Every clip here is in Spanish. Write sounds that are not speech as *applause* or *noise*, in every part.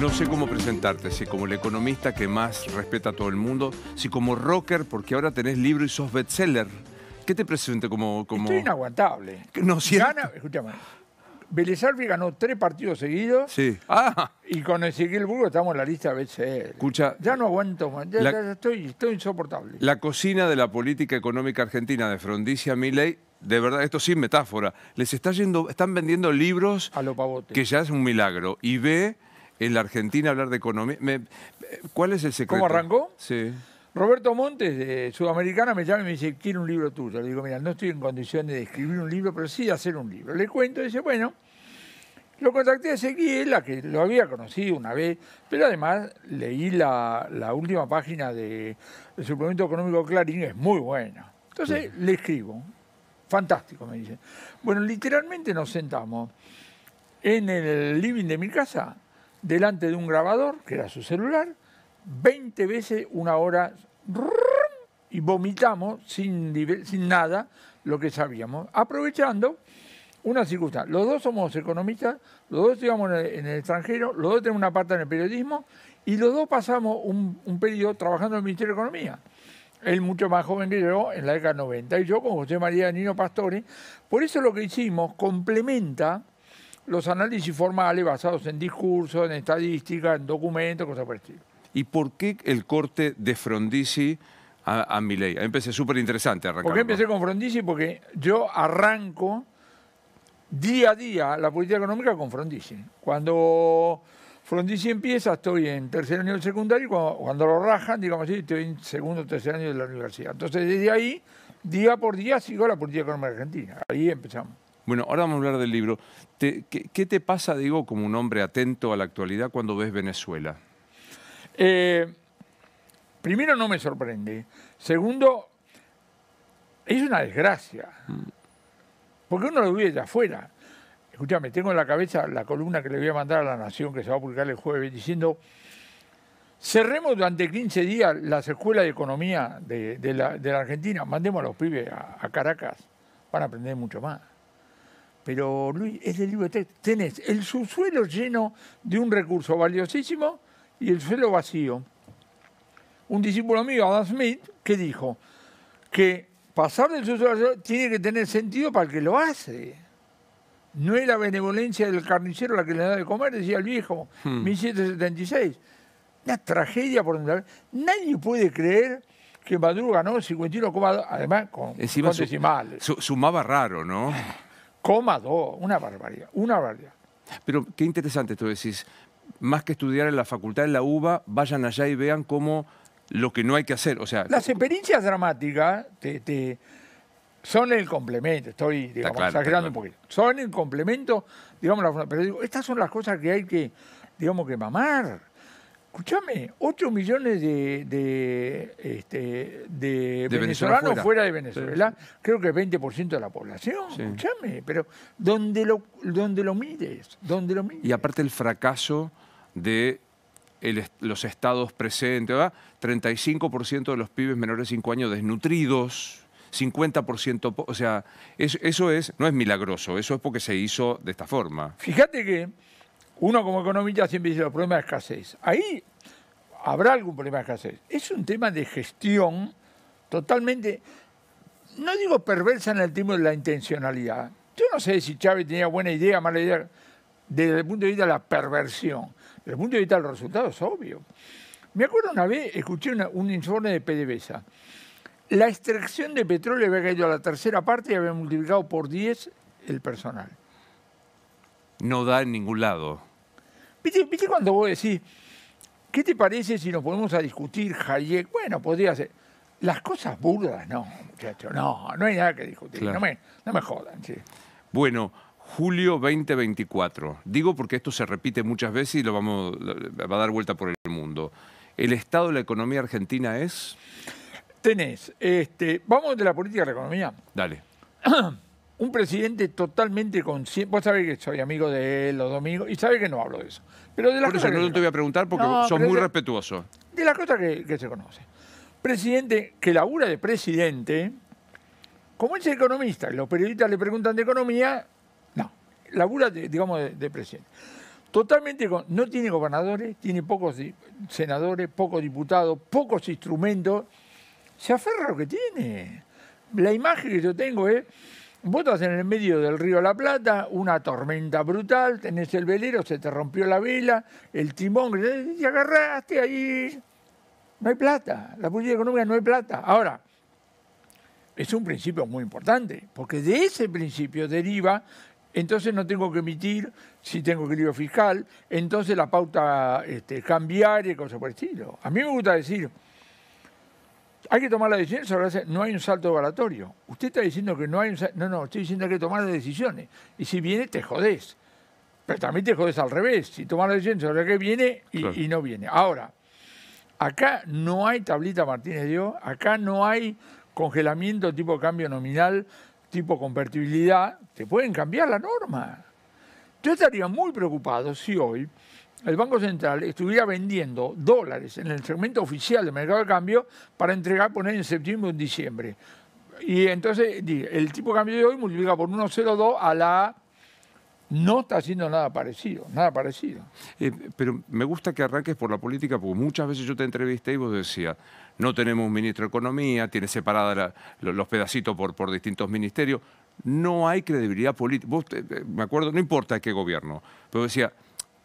No sé cómo presentarte, si como el economista que más respeta a todo el mundo, si como rocker, porque ahora tenés libro y sos bestseller. ¿Qué te presente como...? como... Estoy inaguantable. No, ¿cierto? Gana, escúchame, Belisario ganó tres partidos seguidos. Sí. Ah. Y con Ezequiel Burgo estamos en la lista bestseller. Escucha. Ya no aguanto más. Ya, estoy, estoy, insoportable. La cocina de la política económica argentina de Frondicia Milley, de verdad, esto sin metáfora, les está yendo, están vendiendo libros. A Que ya es un milagro. Y ve en la Argentina hablar de economía. Eh, ¿Cuál es el secreto? ¿Cómo arrancó? Sí. Roberto Montes, de Sudamericana, me llama y me dice, quiero un libro tuyo. Le digo, mira, no estoy en condiciones de escribir un libro, pero sí de hacer un libro. Le cuento y dice, bueno, lo contacté a Ezequiel, a que lo había conocido una vez, pero además leí la, última página del de, suplemento económico Clarín, es muy buena. Entonces le escribo, fantástico, me dice. Bueno, literalmente nos sentamos en el living de mi casa delante de un grabador, que era su celular, 20 veces una hora y vomitamos sin, sin nada lo que sabíamos, aprovechando una circunstancia. Los dos somos economistas, los dos estuvimos en el, extranjero, los dos tenemos una parte en el periodismo y los dos pasamos un, periodo trabajando en el Ministerio de Economía. Él mucho más joven que yo, en la década 90, y yo con José María Nino Pastore. Por eso lo que hicimos complementa los análisis formales basados en discursos, en estadísticas, en documentos, cosas por el estilo. ¿Y por qué el corte de Frondizi a, a Milei? A empecé súper interesante arrancar. ¿Por qué empecé con Frondizi? Porque yo arranco día a día la política económica con Frondizi. Cuando Frondizi empieza, estoy en tercer año del secundario y cuando, cuando lo rajan, digamos así, estoy en segundo o tercer año de la universidad. Entonces, desde ahí, día por día, sigo la política económica argentina. Ahí empezamos. Bueno, ahora vamos a hablar del libro. qué, te pasa, digo, como un hombre atento a la actualidad cuando ves Venezuela? Eh, primero, no me sorprende. Segundo, es una desgracia. Mm. Porque uno lo ve de afuera. Escúchame, tengo en la cabeza la columna que le voy a mandar a La Nación, que se va a publicar el jueves, diciendo, cerremos durante 15 días las escuelas de economía de, la, Argentina, mandemos a los pibes a Caracas, van a aprender mucho más pero Luis, es del libro de texto. Tenés el subsuelo lleno de un recurso valiosísimo y el suelo vacío. Un discípulo mío, Adam Smith, que dijo que pasar del subsuelo tiene que tener sentido para el que lo hace. No es la benevolencia del carnicero la que le da de comer, decía el viejo, 1776. Hmm. Una tragedia por donde... Nadie puede creer que Madruga ganó 51,2, además con, sumaba raro, ¿no? *sighs* dos, una barbaridad, una barbaridad. Pero qué interesante esto decís, más que estudiar en la facultad en la UBA, vayan allá y vean cómo lo que no hay que hacer, o sea... Las experiencias dramáticas son el complemento, estoy exagerando un poquito, son el complemento, digamos, pero estas son las cosas que hay que, digamos, que mamar. Escúchame, 8 millones de, este, venezolanos fuera. de Venezuela, creo que el 20% de la población, escúchame, pero ¿dónde lo, mides? lo lo Y aparte el fracaso de los estados presentes, ¿verdad? 35% de los pibes menores de 5 años desnutridos, 50%, o sea, eso, eso es, no es milagroso, eso es porque se hizo de esta forma. Fíjate que uno como economista siempre dice los problemas de escasez. Ahí habrá algún problema de escasez. Es un tema de gestión totalmente, no digo perversa en el tema de la intencionalidad. Yo no sé si Chávez tenía buena idea, mala idea, desde el punto de vista de la perversión. Desde el punto de vista de resultado, es obvio. Me acuerdo una vez, escuché un informe de PDVSA. La extracción de petróleo había caído a la tercera parte y había multiplicado por 10 el personal. No da en ningún lado. ¿Viste, ¿Viste cuando vos decís, ¿qué te parece si nos ponemos a discutir Hayek? Bueno, podría ser. Las cosas burdas, no, muchachos, no, no hay nada que discutir, no, me, jodan. Bueno, julio 2024, digo porque esto se repite muchas veces y lo vamos, va a dar vuelta por el mundo. ¿El estado de la economía argentina es? Tenés, este, vamos de la política a la economía. Dale. *clears throat* un presidente totalmente consciente. Vos sabés que soy amigo de él los domingos y sabés que no hablo de eso. Pero de las Por eso no te voy a preguntar porque son muy respetuoso. De las cosas que, se conoce. Presidente que labura de presidente, como es economista, los periodistas le preguntan de economía, no, labura, de, digamos, de, presidente. Totalmente, no tiene gobernadores, tiene pocos senadores, pocos diputados, pocos instrumentos. Se aferra lo que tiene. La imagen que yo tengo es vos en el medio del río La Plata, una tormenta brutal, tenés el velero, se te rompió la vela, el timón, y agarraste ahí. No hay plata, la política económica no hay plata. Ahora, es un principio muy importante, porque de ese principio deriva, entonces no tengo que emitir, si tengo equilibrio fiscal, entonces la pauta este, cambiaria y cosas por el estilo. A mí me gusta decir, hay que tomar la decisión sobre no hay un salto evaluatorio. Usted está diciendo que no hay un salto. No, no, estoy diciendo que hay que tomar las decisiones. Y si viene, te jodés. Pero también te jodés al revés. Si tomas la decisión sobre que viene y, no viene. Ahora, acá no hay tablita Martínez Dios, acá no hay congelamiento tipo cambio nominal, tipo convertibilidad. Te pueden cambiar la norma. Yo estaría muy preocupado si hoy el Banco Central estuviera vendiendo dólares en el segmento oficial del mercado de cambio para entregar, poner en septiembre o en diciembre. Y entonces el tipo de cambio de hoy multiplica por 1,02 a la no está haciendo nada parecido, nada parecido. Eh, pero me gusta que arranques por la política, porque muchas veces yo te entrevisté y vos decías, no tenemos un ministro de Economía, tiene separados los pedacitos por, por distintos ministerios, no hay credibilidad política. Vos, me acuerdo, no importa qué gobierno, pero decía,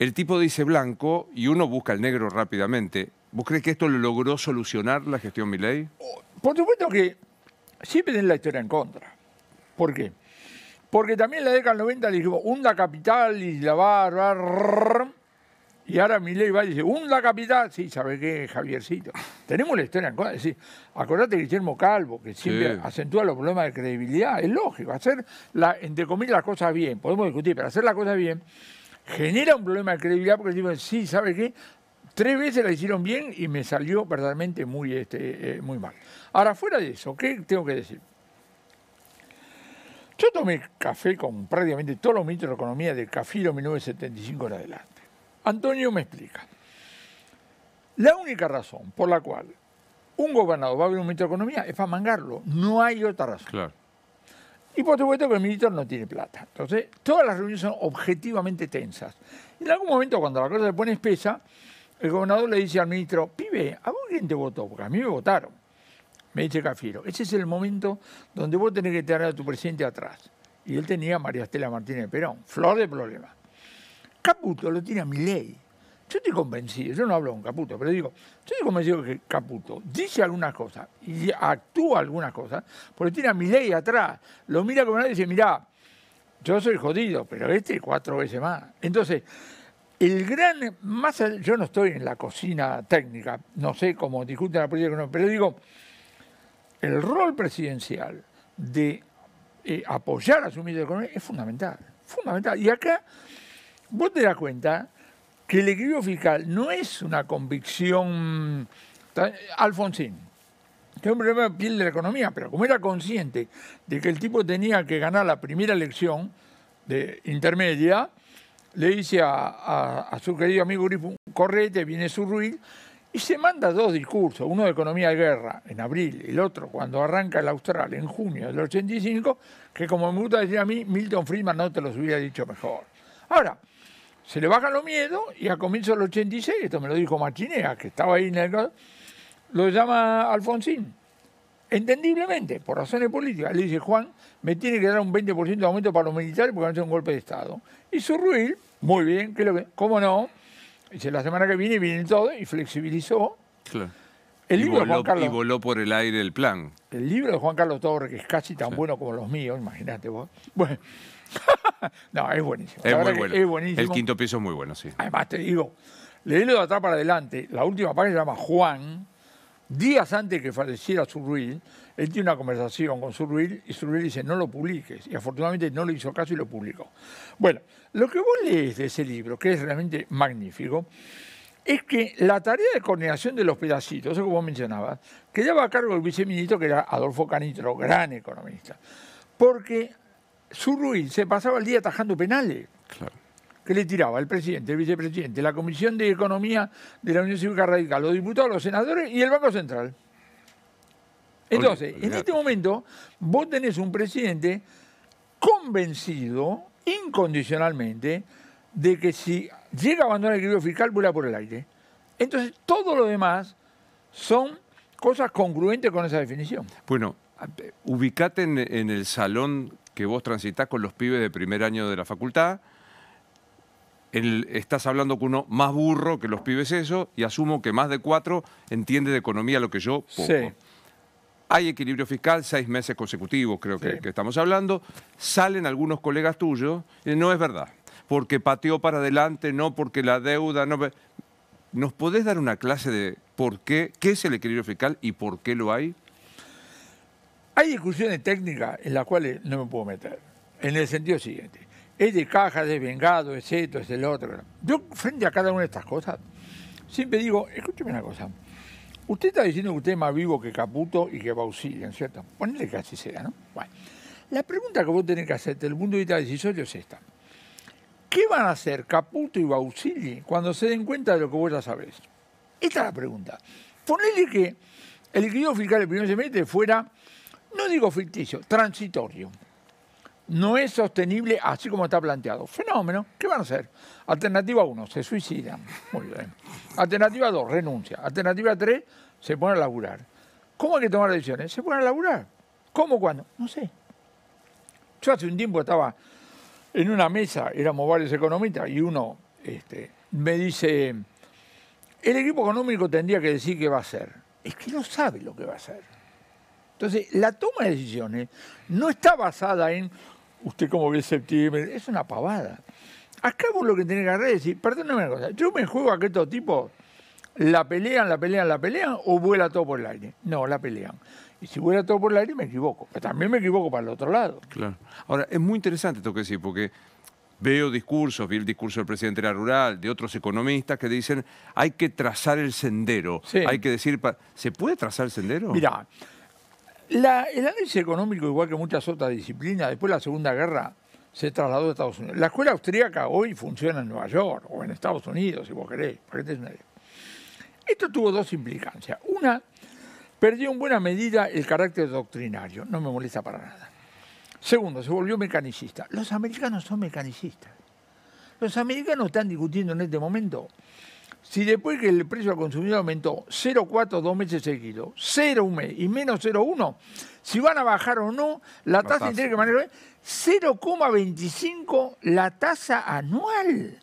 el tipo dice blanco y uno busca el negro rápidamente. ¿Vos crees que esto lo logró solucionar la gestión Milei? Por supuesto que siempre tiene la historia en contra. ¿Por qué? Porque también en la década del 90 le dijimos, hunda capital y la va, y ahora Milei va y dice, hunda capital. Sí, ¿sabe qué, Javiercito? Tenemos la historia en contra. decir, acordate de Guillermo Calvo, que siempre acentúa los problemas de credibilidad. Es lógico, hacer, la, entre comillas, las cosas bien. Podemos discutir, pero hacer las cosas bien genera un problema de credibilidad porque digo, sí, ¿sabe qué? Tres veces la hicieron bien y me salió verdaderamente muy, este, eh, muy mal. Ahora, fuera de eso, ¿qué tengo que decir? Yo tomé café con prácticamente todos los ministros de Economía de 1975 en adelante. Antonio me explica. La única razón por la cual un gobernador va a haber un ministro de Economía es para mangarlo. No hay otra razón. Claro. Y por supuesto que el ministro no tiene plata. Entonces, todas las reuniones son objetivamente tensas. En algún momento, cuando la cosa se pone espesa, el gobernador le dice al ministro, pibe, ¿a vos quién te votó? Porque a mí me votaron. Me dice Cafiero, ese es el momento donde vos tenés que tirar a tu presidente atrás. Y él tenía a María Estela Martínez Perón, flor de problema. Caputo lo tiene a mi ley yo estoy convencido, yo no hablo con Caputo, pero digo, yo estoy convencido que Caputo dice algunas cosas y actúa algunas cosas, porque tiene a ley atrás, lo mira como nadie y dice, mirá, yo soy jodido, pero este cuatro veces más. Entonces, el gran, más yo no estoy en la cocina técnica, no sé cómo discuten la política, económica pero digo, el rol presidencial de eh, apoyar a su ministro de Economía es fundamental, fundamental. Y acá vos te das cuenta que el equilibrio fiscal no es una convicción Alfonsín, que es un problema de piel de la economía, pero como era consciente de que el tipo tenía que ganar la primera elección de intermedia, le dice a, su querido amigo un correte, viene su ruido, y se manda dos discursos, uno de economía de guerra en abril, y el otro cuando arranca el Austral en junio del 85, que como me gusta decir a mí, Milton Friedman no te los hubiera dicho mejor. Ahora, se le bajan los miedos y a comienzo del 86, esto me lo dijo Machinea, que estaba ahí en el... Lo llama Alfonsín, entendiblemente, por razones políticas. Le dice, Juan, me tiene que dar un 20% de aumento para los militares porque no hecho un golpe de Estado. Y su ruil muy bien, que lo ¿cómo no? Dice, la semana que viene viene todo. y flexibilizó. El libro voló, de Juan Carlos, y voló por el aire el plan. El libro de Juan Carlos Torres, que es casi tan bueno como los míos, imagínate vos. Bueno, *laughs* no, es buenísimo. Es, buenísimo. El quinto piso es muy bueno, sí. Además, te digo, leílo de atrás para adelante. La última página se llama Juan. Días antes que falleciera Surruil, él tiene una conversación con Surruil y Surruil dice, no lo publiques. Y afortunadamente no le hizo caso y lo publicó. Bueno, lo que vos lees de ese libro, que es realmente magnífico, es que la tarea de coordinación de los pedacitos, eso que vos mencionabas, quedaba a cargo del viceministro que era Adolfo Canitro, gran economista. Porque Zurui se pasaba el día atajando penales. Claro. Que le tiraba el presidente, el vicepresidente, la Comisión de Economía de la Unión Cívica Radical, los diputados, los senadores y el Banco Central. Entonces, en este momento, vos tenés un presidente convencido incondicionalmente de que si llega a abandonar el equilibrio fiscal, vuela por el aire. Entonces, todo lo demás son cosas congruentes con esa definición. Bueno, eh, ubicate en el salón que vos transitás con los pibes de primer año de la facultad. estás hablando con uno más burro que los pibes eso, y asumo que más de cuatro entiende de economía lo que yo poco. Sí. Hay equilibrio fiscal, seis meses consecutivos creo que, estamos hablando. Salen algunos colegas tuyos, y no es verdad, porque pateó para adelante, no porque la deuda... no ¿Nos podés dar una clase de por qué, qué es el equilibrio fiscal y por qué lo hay? Hay discusiones técnicas en las cuales no me puedo meter, en el sentido siguiente. Es de caja, es de vengado, es esto, es el otro. Yo, frente a cada una de estas cosas, siempre digo, escúcheme una cosa. Usted está diciendo que usted es más vivo que Caputo y que es ¿cierto? Ponle que así sea, ¿no? Bueno, la pregunta que vos tenés que hacerte, el mundo vista decisorio es esta. ¿Qué van a hacer Caputo y Bausili cuando se den cuenta de lo que vos ya sabés? Esta es la pregunta. Ponele que el equilibrio fiscal del primer semestre fuera no digo ficticio, transitorio. No es sostenible así como está planteado. Fenómeno, ¿qué van a hacer? Alternativa 1, se suicidan. Muy bien. Alternativa 2, renuncia. Alternativa 3, se pone a laburar. ¿Cómo hay que tomar decisiones? Se pone a laburar. ¿Cómo, cuándo? No sé. Yo hace un tiempo estaba en una mesa, éramos varios economistas, y uno este, me dice, el equipo económico tendría que decir qué va a hacer. Es que no sabe lo que va a hacer. Entonces, la toma de decisiones no está basada en usted como ve septiembre, es una pavada. Acá vos lo que tenés que hacer es decir, perdóname una cosa, yo me juego a que estos tipos la pelean, la pelean, la pelean o vuela todo por el aire. No, la pelean. Y si vuela todo por el aire me equivoco. Pero también me equivoco para el otro lado. Claro. Ahora, es muy interesante esto que decís, porque veo discursos, vi el discurso del presidente de la Rural, de otros economistas que dicen hay que trazar el sendero. Hay que decir, ¿se puede trazar el sendero? Mirá, el análisis económico, igual que muchas otras disciplinas, después de la Segunda Guerra se trasladó a Estados Unidos. La escuela austríaca hoy funciona en Nueva York o en Estados Unidos, si vos querés. Esto tuvo dos implicancias. Una, perdió en buena medida el carácter doctrinario, no me molesta para nada. Segundo, se volvió mecanicista. Los americanos son mecanicistas. Los americanos están discutiendo en este momento si después que el precio al consumidor aumentó 0,4 dos meses seguidos, 0,1 mes y menos 0,1, si van a bajar o no la, tasa interés que es 0,25 la tasa anual.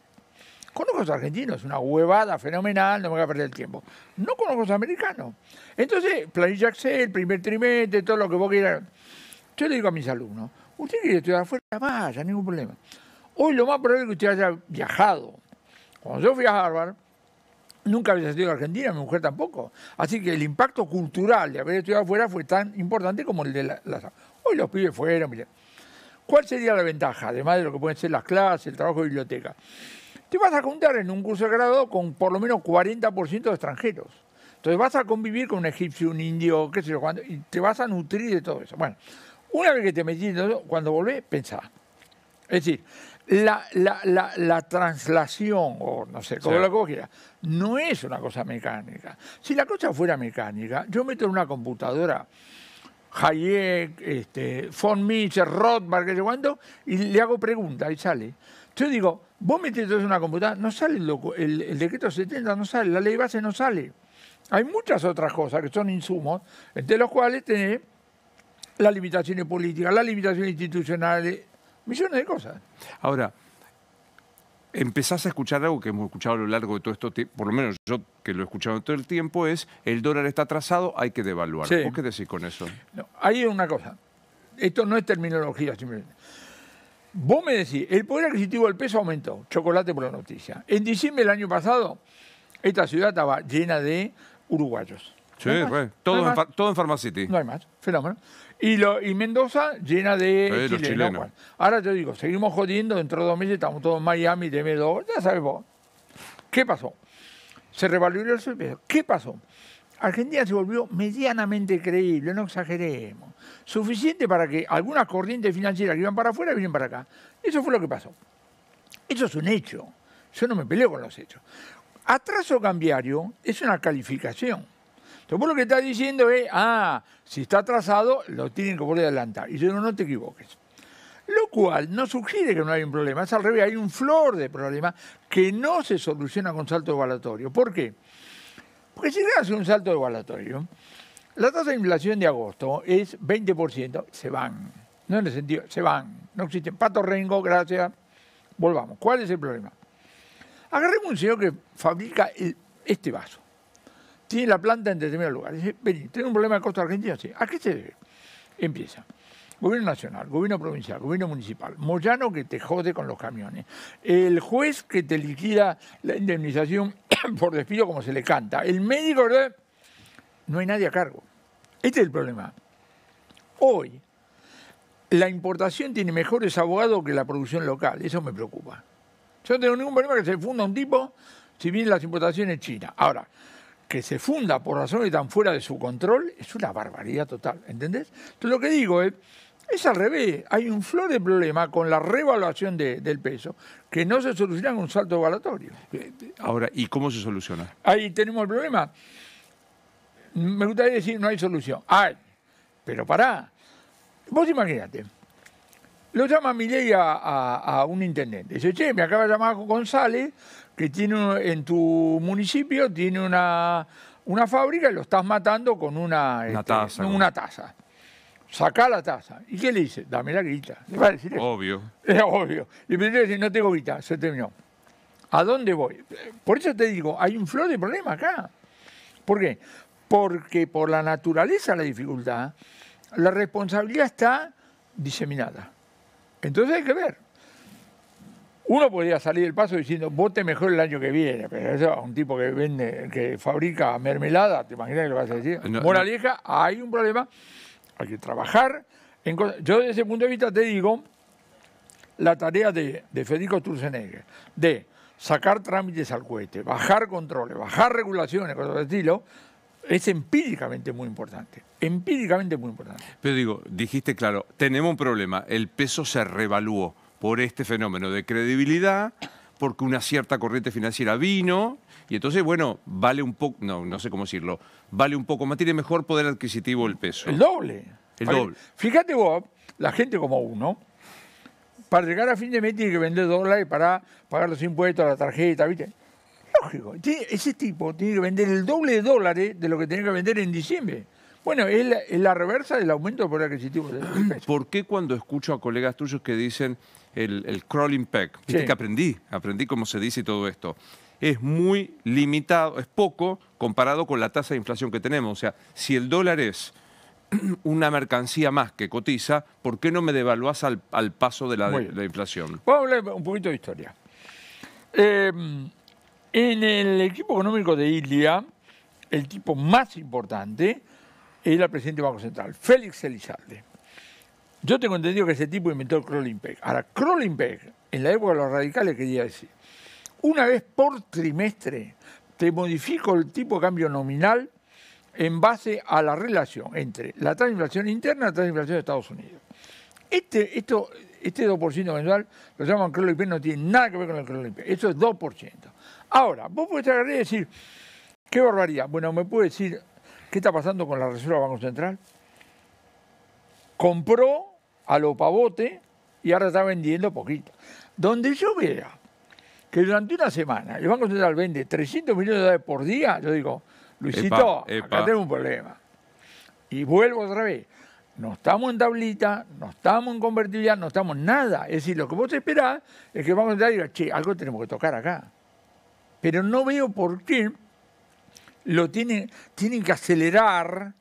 Conozco a los argentinos, una huevada fenomenal, no me voy a perder el tiempo. No conozco a los americanos. Entonces, planilla Excel, primer trimestre, todo lo que vos quieras. Yo le digo a mis alumnos, usted quiere estudiar afuera, vaya, ningún problema. Hoy lo más probable es que usted haya viajado. Cuando yo fui a Harvard, nunca había estudiado en Argentina, mi mujer tampoco. Así que el impacto cultural de haber estudiado afuera fue tan importante como el de la, Hoy los pibes fueron, ¿Cuál sería la ventaja, además de lo que pueden ser las clases, el trabajo de biblioteca? Te vas a juntar en un curso de grado con por lo menos 40% de extranjeros. Entonces vas a convivir con un egipcio, un indio, qué sé yo, y te vas a nutrir de todo eso. Bueno, una vez que te metiste cuando volvés, pensá. Es decir, la, la, la, translación, o no sé, cómo lo cogiera no es una cosa mecánica. Si la cosa fuera mecánica, yo meto en una computadora Hayek, este, von Mises, Rothbard, que sé y le hago preguntas y sale. Yo digo, vos metes en una computadora, no sale el, decreto 70, no sale, la ley base no sale. Hay muchas otras cosas que son insumos, entre los cuales tenés las limitaciones políticas, las limitaciones institucionales, millones de cosas. Ahora, empezás a escuchar algo que hemos escuchado a lo largo de todo esto, por lo menos yo que lo he escuchado todo el tiempo, es el dólar está atrasado, hay que devaluar. ¿Vos qué decís con eso? Ahí hay una cosa. Esto no es terminología simplemente. Vos me decís, el poder adquisitivo del peso aumentó. Chocolate por la noticia. En diciembre del año pasado, esta ciudad estaba llena de uruguayos. Sí, Todo, en, todo en Pharmacity. No hay más. Fenómeno. Y, Mendoza llena de chilenos. ahora yo digo, seguimos jodiendo, dentro de dos meses estamos todos en Miami, de ya sabes vos. ¿Qué pasó? Se revaluó el peso. ¿Qué pasó? Argentina se volvió medianamente creíble, no exageremos. Suficiente para que algunas corrientes financieras que iban para afuera vienen para acá. Eso fue lo que pasó. Eso es un hecho. Yo no me peleo con los hechos. Atraso cambiario es una calificación vos lo que está diciendo es, ah, si está atrasado, lo tienen que volver a adelantar. Y yo no, no te equivoques. Lo cual no sugiere que no haya un problema, es al revés, hay un flor de problemas que no se soluciona con salto evaluatorio. ¿Por qué? Porque si hace un salto evaluatorio, la tasa de inflación de agosto es 20%, se van. No en el sentido, se van. No existen. Pato Rengo, gracias. Volvamos. ¿Cuál es el problema? Agarremos un señor que fabrica este vaso tiene la planta en determinado lugar. Dice, ¿tiene un problema de costa argentina? Sí. ¿A qué se debe? Empieza. Gobierno nacional, gobierno provincial, gobierno municipal, Moyano que te jode con los camiones, el juez que te liquida la indemnización *coughs* por despido como se le canta, el médico, ¿verdad? No hay nadie a cargo. Este es el problema. Hoy, la importación tiene mejores abogados que la producción local, eso me preocupa. Yo no tengo ningún problema que se funda un tipo si vienen las importaciones chinas. Ahora, que se funda por razones tan fuera de su control es una barbaridad total, ¿entendés? Entonces lo que digo es, es al revés, hay un flor de problema con la revaluación del peso que no se soluciona con un salto evaluatorio. Eh, eh, ahora, ¿y cómo se soluciona? Ahí tenemos el problema. Me gustaría decir, no hay solución. Hay, pero pará. Vos imagínate, lo llama Milley a, a, un intendente. Dice, che, me acaba de llamar González que tiene en tu municipio tiene una, una fábrica y lo estás matando con una, este, taza. Una taza. Sacá la taza. ¿Y qué le dice? Dame la guita. Obvio. *laughs* Es obvio. Y me dice, no tengo guita, se terminó. ¿A dónde voy? Por eso te digo, hay un flor de problema acá. ¿Por qué? Porque por la naturaleza de la dificultad, la responsabilidad está diseminada. Entonces hay que ver. Uno podría salir del paso diciendo, vote mejor el año que viene, pero eso a un tipo que vende, que fabrica mermelada, ¿te imaginas que le vas a decir? No, hay un problema, hay que trabajar. Yo desde ese punto de vista te digo la tarea de, Federico Sturzenegger, de sacar trámites al cohete, bajar controles, bajar regulaciones, cosas del estilo, es empíricamente muy importante. Empíricamente muy importante. Pero digo, dijiste claro, tenemos un problema, el peso se revaluó por este fenómeno de credibilidad, porque una cierta corriente financiera vino, y entonces, bueno, vale un poco, no, no sé cómo decirlo, vale un poco más, tiene mejor poder adquisitivo el peso. El doble. El doble. Fíjate vos, la gente como uno, para llegar a fin de mes tiene que vender dólares para pagar los impuestos, la tarjeta, ¿viste? Lógico. Ese tipo tiene que vender el doble de dólares de lo que tenía que vender en diciembre. Bueno, es la, es la reversa del aumento del poder adquisitivo del peso. ¿Por qué cuando escucho a colegas tuyos que dicen el, crawling peg. Fíjate que aprendí, aprendí cómo se dice todo esto. Es muy limitado, es poco comparado con la tasa de inflación que tenemos. O sea, si el dólar es *clears throat* una mercancía más que cotiza, ¿por qué no me devaluás al, paso de la, inflación? Vamos a hablar un poquito de historia. Em, en el equipo económico de Ilia, el tipo más importante era el presidente del Banco Central, Félix Elizalde. Yo tengo entendido que ese tipo inventó el crawling peg. Ahora, crawling peg, en la época de los radicales quería decir, una vez por trimestre te modifico el tipo de cambio nominal en base a la relación entre la tasa de inflación interna y la tasa de inflación de Estados Unidos. Este, esto, este 2% mensual, lo llaman crawling peg, no tiene nada que ver con el crawling peg. Eso es 2%. Ahora, vos podés agarrar y decir, qué barbaridad. Bueno, me puede decir, ¿qué está pasando con la Reserva Banco Central? Compró a lo pavote y ahora está vendiendo poquito. Donde yo vea que durante una semana el Banco Central vende 300 millones de dólares por día, yo digo, Luisito, acá tengo un problema. Y vuelvo otra vez. No estamos en tablita, no estamos en convertibilidad, no estamos en nada. Es decir, lo que vos esperás es que el Banco Central diga, che, algo tenemos que tocar acá. Pero no veo por qué lo tienen, tienen que acelerar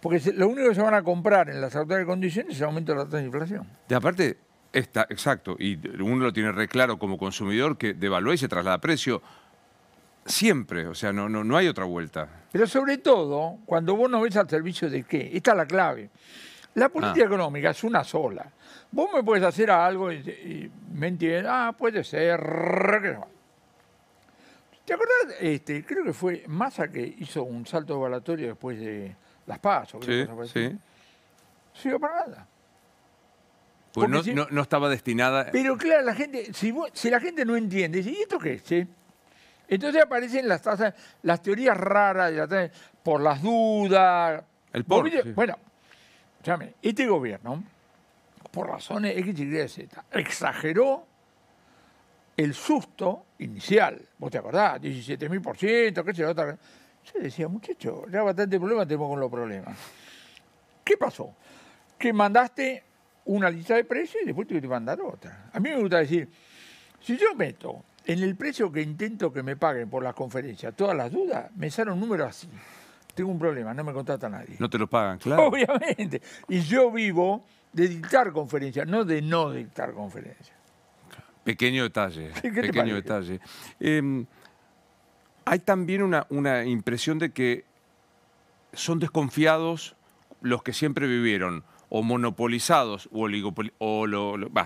porque lo único que se van a comprar en las actuales condiciones es el aumento de la tasa de inflación. De aparte, está, exacto, y uno lo tiene reclaro como consumidor que devalúa y se traslada a precio siempre, o sea, no, no, no hay otra vuelta. Pero sobre todo, cuando vos no ves al servicio de qué, esta es la clave. La política ah. económica es una sola. Vos me puedes hacer algo y, me entiendes, ah, puede ser. ¿Te acordás? Este, creo que fue Massa que hizo un salto evaluatorio después de las PASO. Sí, sí. Sirvió para nada. Pues no, estaba destinada. Pero claro, la gente, si, la gente no entiende, ¿y esto qué es? Entonces aparecen las tasas, las teorías raras, por las dudas. El por, Bueno, este gobierno, por razones X, Y, Z, exageró el susto inicial. ¿Vos te acordás? 17.000%, qué sé yo, yo decía, muchacho, ya bastante problema tenemos con los problemas. ¿Qué pasó? Que mandaste una lista de precios y después tuviste que mandar otra. A mí me gusta decir, si yo meto en el precio que intento que me paguen por las conferencias todas las dudas, me sale un número así. Tengo un problema, no me contrata nadie. No te lo pagan, claro. Obviamente. Y yo vivo de dictar conferencias, no de no dictar conferencias. Pequeño detalle, pequeño detalle. Em, hay también una, una impresión de que son desconfiados los que siempre vivieron o monopolizados o,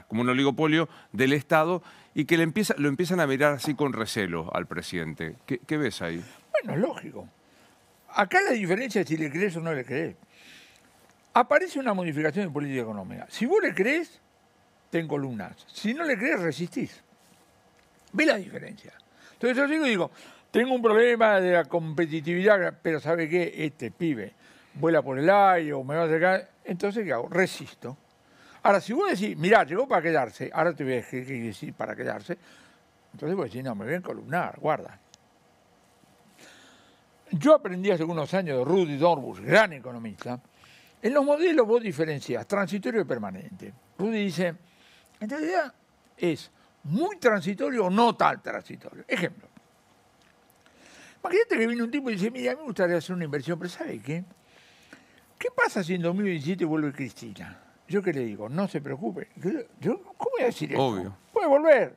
como un oligopolio del Estado y que lo empiezan a mirar así con recelo al presidente. ¿Qué, ves ahí? Bueno, es lógico. Acá la diferencia es si le crees o no le crees. Aparece una modificación de política económica. Si vos le crees, te columnas. Si no le crees, resistís. Ve la diferencia. Entonces yo y digo, tengo un problema de la competitividad, pero ¿sabe qué? Este pibe vuela por el aire o me va a acercar. Entonces, ¿qué hago? Resisto. Ahora, si vos decís, mirá, llegó para quedarse, ahora te voy a decir para quedarse, entonces vos decís, no, me voy a encolumnar, guarda. Yo aprendí hace unos años de Rudy Dorbus, gran economista, en los modelos vos diferencias transitorio y permanente. Rudy dice, en realidad es muy transitorio o no tan transitorio. Ejemplo, Imagínate que viene un tipo y dice, mira, me gustaría hacer una inversión, pero ¿sabe qué? ¿Qué pasa si en 2017 vuelve Cristina? Yo qué le digo, no se preocupe. ¿Cómo voy a decir eso? Obvio. Puede volver.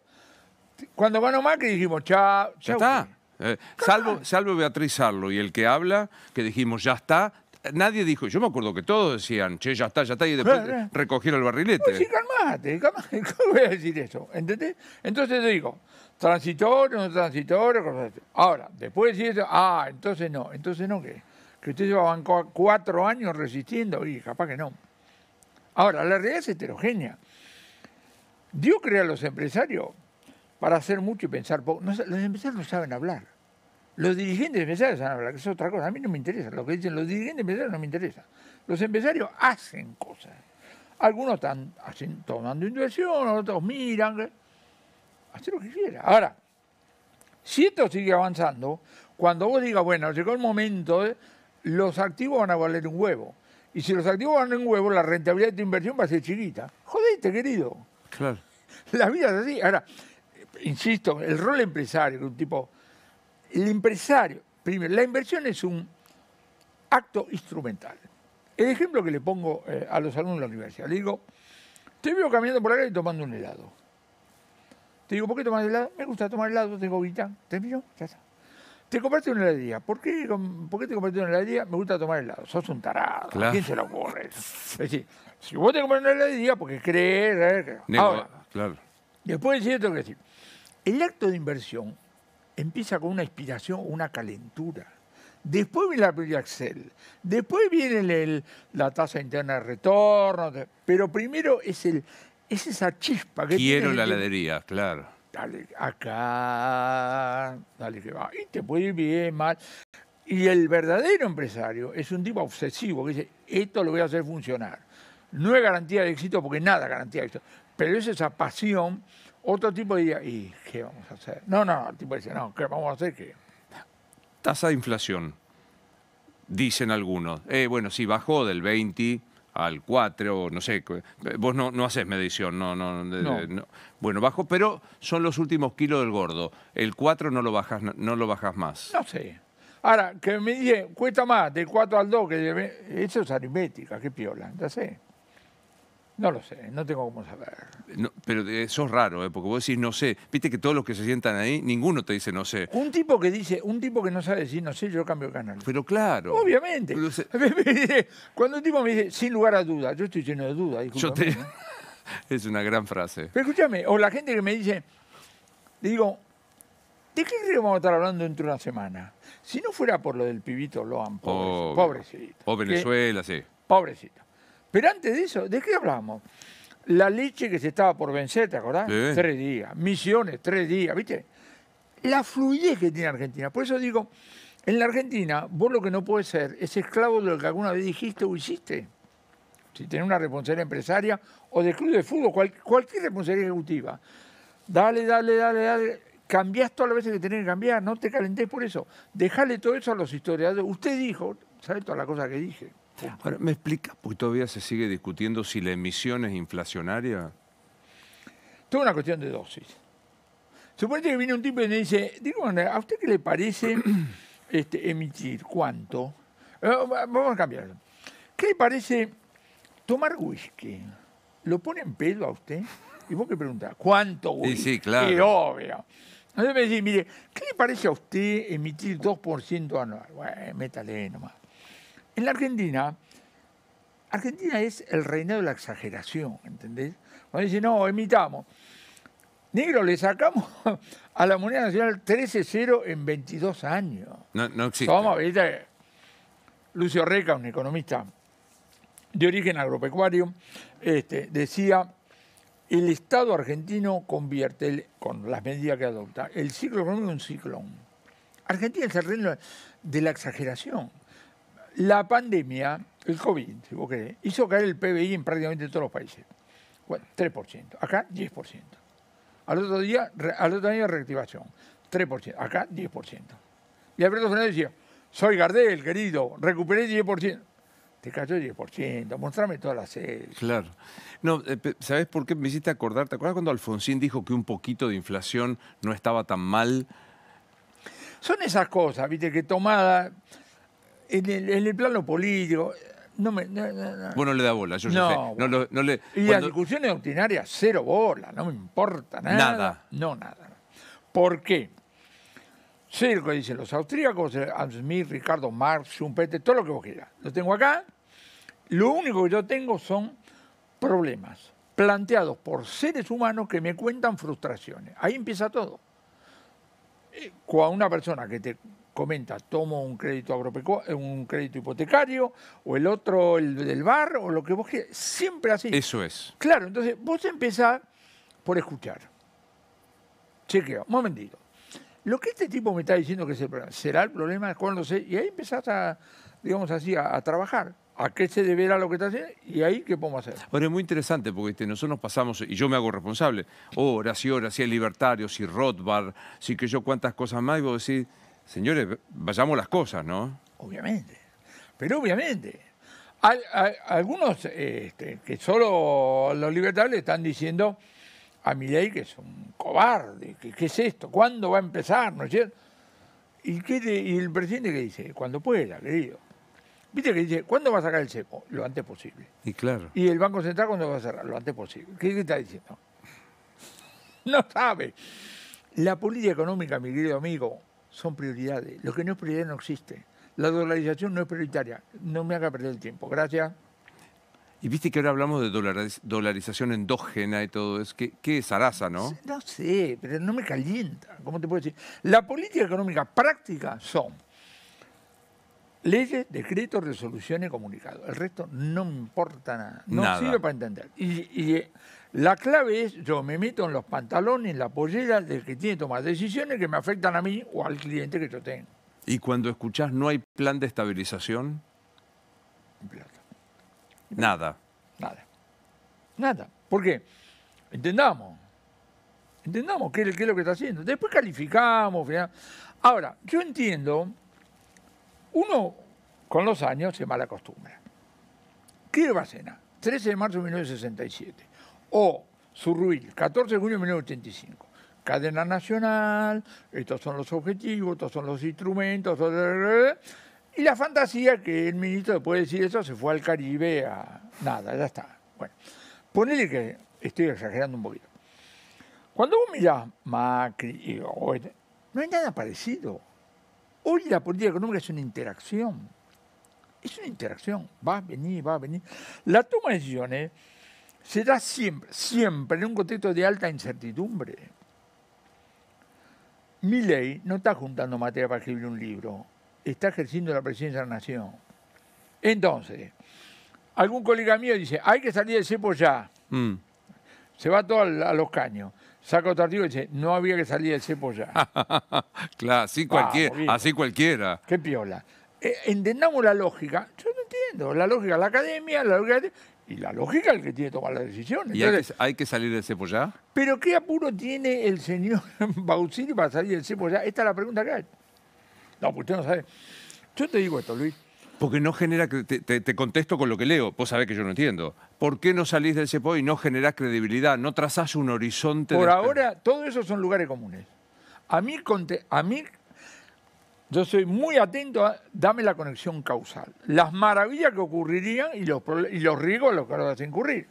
Cuando más Macri dijimos, chao, chao. Ya está. Eh, salvo, salvo Beatriz Arlo y el que habla, que dijimos, ya está, nadie dijo, yo me acuerdo que todos decían, che, ya está, ya está, y después recogieron el barrilete. sí, calmate, calmate, *laughs* ¿cómo voy a decir eso? ¿Entendés? Entonces yo digo, transitorio, no transitorio, Ahora, después de eso, ah, entonces no, entonces no, que, que usted lleva cuatro años resistiendo, y capaz que no. Ahora, la realidad es heterogénea. Dios crea a los empresarios para hacer mucho y pensar poco. los empresarios no saben hablar. Los dirigentes empresarios saben hablar, que es otra cosa. A mí no me interesa. Lo que dicen los dirigentes empresarios no me interesa. Los empresarios hacen cosas. Algunos están tomando inversión, otros miran hacer lo que quiera. Ahora, si esto sigue avanzando, cuando vos digas, bueno, llegó el momento, eh, los activos van a valer un huevo. Y si los activos van valen un huevo, la rentabilidad de tu inversión va a ser chiquita. Jodete, querido. Claro. La vida es así. Ahora, insisto, el rol empresario, un tipo. El empresario, primero, la inversión es un acto instrumental. El ejemplo que le pongo eh, a los alumnos de la universidad, le digo, te veo caminando por acá y tomando un helado. Te digo, ¿por qué tomar helado? Me gusta tomar helado, tengo guita. te ya está. Te compraste una heladilla? ¿Por qué, ¿Por te compraste una heladilla? Me gusta tomar helado. Sos un tarado. ¿A quién se lo ocurre Es decir, si vos te compras una heladería porque crees... Ahora, claro. después de cierto que decir, el acto de inversión empieza con una inspiración, una calentura. Después viene la prioridad Excel. Después viene la tasa interna de retorno. Pero primero es el, es esa chispa que Quiero la heladería, claro. Dale acá, dale que va. Y te puede ir bien, mal. Y el verdadero empresario es un tipo obsesivo que dice, esto lo voy a hacer funcionar. No es garantía de éxito porque nada garantía de éxito, pero es esa pasión. Otro tipo diría, ¿y qué vamos a hacer? No, no, el tipo dice, no, ¿qué vamos a hacer? ¿Qué? Tasa de inflación, dicen algunos. Eh, bueno, sí, bajó del 20 al 4, no sé. Vos no, no haces medición, no, no, Bueno, bajo, pero son los últimos kilos del gordo. El 4 no lo bajas, no lo bajas más. No sé. Ahora, que me cuesta más del 4 al 2 que Eso es aritmética, qué piola, ya sé. No lo sé, no tengo cómo saber. No, pero eso es raro, ¿eh? porque vos decís no sé. Viste que todos los que se sientan ahí, ninguno te dice no sé. Un tipo que dice, un tipo que no sabe decir no sé, yo cambio de canal. Pero claro. Obviamente. *laughs* Cuando un tipo me dice, sin lugar a dudas, yo estoy lleno de dudas. *laughs* es una gran frase. Pero escúchame, o la gente que me dice, le digo, ¿de qué creo que vamos a estar hablando dentro de una semana? Si no fuera por lo del pibito Loan, pobrecito. pobrecito. O Venezuela, sí. Pobrecito. Pero antes de eso, ¿de qué hablamos? La leche que se estaba por vencer, ¿te acordás? Tres días. Misiones, tres días, ¿viste? La fluidez que tiene Argentina. Por eso digo, en la Argentina, vos lo que no puedes ser es esclavo de lo que alguna vez dijiste o hiciste. Si tenés una responsabilidad empresaria o de club de fútbol, cualquier responsabilidad ejecutiva. Dale, dale, dale, dale. Cambiás todas las veces que tenés que cambiar, no te calentés por eso. Dejale todo eso a los historiadores. Usted dijo, ¿sabe Toda la cosa que dije? Ahora, ¿me explica? pues todavía se sigue discutiendo si la emisión es inflacionaria? Todo una cuestión de dosis. Suponete que viene un tipo y me dice, dígame, ¿a usted qué le parece *clears throat* este, emitir? ¿Cuánto? Eh, vamos a cambiarlo. ¿Qué le parece tomar whisky? ¿Lo pone en pelo a usted? Y vos que preguntás, ¿cuánto whisky? Sí, claro. obvio. Entonces me dice, mire, ¿qué le parece a usted emitir 2% anual? Bueno, métale nomás. En la Argentina, Argentina es el reino de la exageración, ¿entendés? Cuando dicen, no, imitamos. Negro, le sacamos *laughs* a la moneda nacional 13-0 en 22 años. No, no existe. Vamos Lucio Reca, un economista de origen agropecuario, este, decía, el Estado argentino convierte, con las medidas que adopta, el ciclo económico en un ciclón. Argentina es el reino de la exageración la pandemia, el COVID, hizo caer el PBI en prácticamente todos los países. Bueno, 3%. Acá, 10%. Al otro día, al otro día reactivación. 3%. Acá, 10%. Y Alberto Fernández decía, soy Gardel, querido, recuperé 10%. Te cayó 10%, mostrame todas las sed. Claro. No, eh, ¿sabes por qué me hiciste acordar? ¿Te acuerdas cuando Alfonsín dijo que un poquito de inflación no estaba tan mal? Son esas cosas, viste, que tomada en el, plano político, eh, no me. No, no, Bueno, le da bola, yo sé. Y las discusiones ordinarias, cero bola, no me importa nada. Nada. No, nada. ¿Por qué? Sé lo que dicen los austríacos, eh, Smith, Ricardo Marx, Schumpeter, todo lo que vos quieras. Lo tengo acá. Lo único que yo tengo son problemas planteados por seres humanos que me cuentan frustraciones. Ahí empieza todo. Eh, Con una persona que te comenta, tomo un crédito agropecuario, eh, un crédito hipotecario, o el otro, el del bar, o lo que vos quieras. Siempre así. Eso es. Claro, entonces vos empezás por escuchar. Chequeo, un momentito. Lo que este tipo me está diciendo que es el problema, será el problema cuando sé. Y ahí empezás a, digamos así, a, trabajar a qué se deberá lo que está haciendo y ahí qué podemos hacer. Ahora es muy interesante porque este, nosotros pasamos, y yo me hago responsable, horas y horas, si es libertario, si Rothbard, si que yo cuántas cosas más, y vos decís, Señores, vayamos las cosas, ¿no? Obviamente. Pero obviamente. hay algunos este, que solo los libertarios están diciendo a Miley que es un cobarde, que qué es esto, cuándo va a empezar, ¿no es cierto? ¿Y, el presidente que dice? Cuando pueda, querido. Viste que dice, ¿cuándo va a sacar el seco? Lo antes posible. Y claro. ¿Y el Banco Central cuándo va a cerrar? Lo antes posible. qué está diciendo? *laughs* No sabe. La política económica, mi querido amigo, son prioridades. Lo que no es prioridad no existe. La dolarización no es prioritaria. No me haga perder el tiempo. Gracias. Y viste que ahora hablamos de dolarización endógena y todo eso. ¿Qué, qué es Arasa, no? No sé, pero no me calienta. ¿Cómo te puedo decir? La política económica práctica son leyes, decretos, resoluciones, comunicados. El resto no me importa nada. No sirve para entender. y eh, la clave es, yo me meto en los pantalones, en la pollera del que tiene que tomar decisiones que me afectan a mí o al cliente que yo tengo. ¿Y cuando escuchás no hay plan de estabilización? Nada. Nada. Nada. ¿Por qué? Entendamos. Entendamos qué, es lo que está haciendo. Después calificamos. Ahora, yo entiendo, uno con los años se costumbre ¿Qué va a 13 de marzo de 1967. O Zurruil, 14 de junio de 1985. Cadena nacional, estos son los objetivos, estos son los instrumentos, y la fantasía que el ministro después de decir eso se fue al Caribe a nada, ya está. Bueno, ponele que estoy exagerando un poquito. Cuando vos mirás Macri no hay nada parecido. Hoy la política económica es una interacción. Es una interacción. Va, a venir, va, a venir. La toma de decisiones será da siempre, siempre en un contexto de alta incertidumbre. ley no está juntando materia para escribir un libro, está ejerciendo la presidencia de la nación. Entonces, algún colega mío dice, hay que salir del cepo ya. Mm. Se va todo a los caños. Saca otro artículo y dice, no había que salir del cepo ya. *laughs* claro, así, cualquiera, así cualquiera. Qué piola. Eh, entendamos la lógica. Yo no entiendo. La lógica de la academia, la lógica de... Y la lógica es el que tiene que tomar la decisión. ¿Y hay que, salir del cepo ya? ¿Pero qué apuro tiene el señor *laughs* Bausilio para salir del cepo ya? Esta es la pregunta que hay. No, pues usted no sabe. Yo te digo esto, Luis. Porque no genera. Te, te, contesto con lo que leo. Vos sabés que yo no entiendo. ¿Por qué no salís del CEPO y no generás credibilidad? ¿No trazás un horizonte? Por ahora, todo esos son lugares comunes. A mí, a mí yo soy muy atento a, dame la conexión causal, las maravillas que ocurrirían y los, y riesgos a los que vas a incurrir.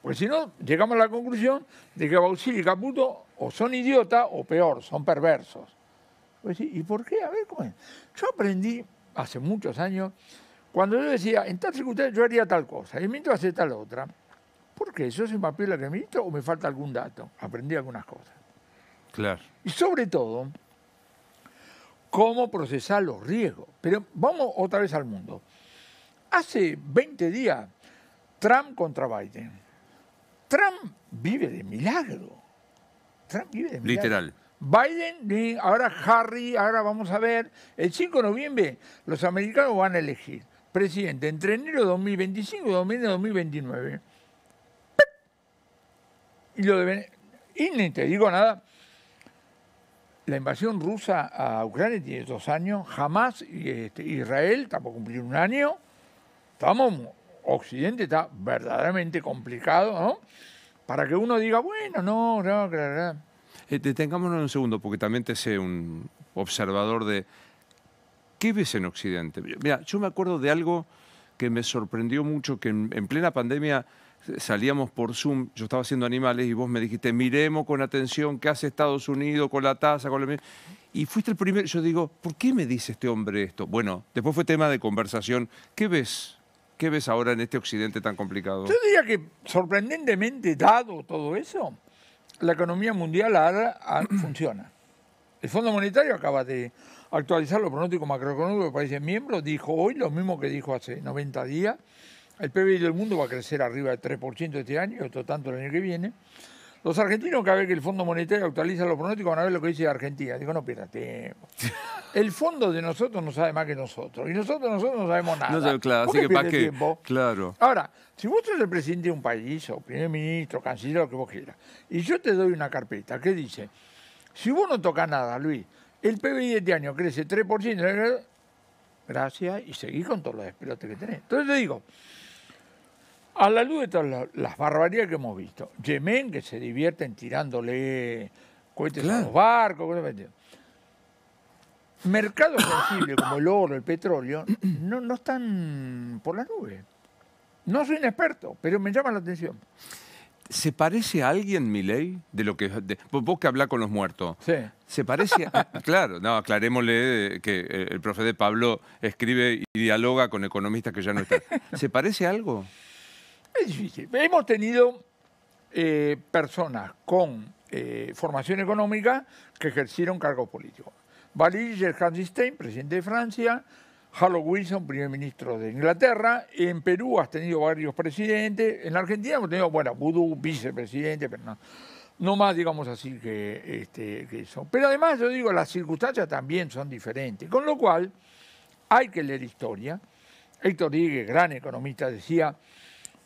Porque si no, llegamos a la conclusión de que Bausil y Caputo o son idiotas o peor, son perversos. Pues ¿Y por qué? A ver, Yo aprendí hace muchos años, cuando yo decía, en tal circunstancia yo haría tal cosa, y mientras hace tal otra. ¿Por qué? ¿Yo soy más piola que o me falta algún dato? Aprendí algunas cosas. Claro. Y sobre todo, cómo procesar los riesgos. Pero vamos otra vez al mundo. Hace 20 días, Trump contra Biden. Trump vive de milagro. Trump vive de milagro. Literal. Biden, ahora Harry, ahora vamos a ver. El 5 de noviembre los americanos van a elegir presidente entre enero de 2025 y enero de 2029. Y lo de, y ni te digo nada la invasión rusa a Ucrania tiene dos años, jamás este, Israel tampoco cumplió un año. Estamos, Occidente está verdaderamente complicado, ¿no? Para que uno diga, bueno, no, no, que No. Eh, detengámonos un segundo, porque también te sé un observador de. ¿Qué ves en Occidente? Mira, yo me acuerdo de algo que me sorprendió mucho, que en plena pandemia salíamos por Zoom, yo estaba haciendo animales y vos me dijiste, miremos con atención qué hace Estados Unidos con la tasa, con la... Y fuiste el primero, yo digo, ¿por qué me dice este hombre esto? Bueno, después fue tema de conversación. ¿Qué ves? ¿Qué ves ahora en este occidente tan complicado? Yo diría que sorprendentemente, dado todo eso, la economía mundial ahora ah, *clears throat* funciona. El Fondo Monetario acaba de actualizar los pronósticos macroeconómicos de países miembros, dijo hoy lo mismo que dijo hace 90 días, el PBI del mundo va a crecer arriba del 3% este año, otro tanto el año que viene. Los argentinos, cabe que el Fondo Monetario actualiza los pronósticos, van a ver lo que dice Argentina. Digo, no pierdas tiempo. *laughs* El fondo de nosotros no sabe más que nosotros. Y nosotros, nosotros no sabemos nada. No sabe, claro. Así que para qué. Claro. Ahora, si vos sos el presidente de un país, o primer ministro, canciller, lo que vos quieras, y yo te doy una carpeta que dice: si vos no tocas nada, Luis, el PBI de este año crece 3%, ¿eh? gracias, y seguís con todos los despelotes que tenés. Entonces te digo. A la luz de todas las barbaridades que hemos visto, Yemen que se divierten tirándole cohetes a los barcos, mercados sensibles como el oro, el petróleo, *clears throat* no, están por la nube. No soy un experto, pero me llama la atención. ¿Se parece a alguien, Milei, de lo que vos que hablás con los muertos? Sí. ¿Se parece? A, *laughs* claro, no, aclarémosle que el profe de Pablo escribe y dialoga con economistas que ya no están. ¿Se parece a algo? Es difícil. Hemos tenido eh, personas con eh, formación económica que ejercieron cargos políticos. Valéry Stein, presidente de Francia, Harold Wilson, primer ministro de Inglaterra. En Perú has tenido varios presidentes. En la Argentina hemos tenido, bueno, Vudú, vicepresidente, pero no, más, digamos así, que, este, que eso. Pero además, yo digo, las circunstancias también son diferentes. Con lo cual, hay que leer historia. Héctor Díguez, gran economista, decía,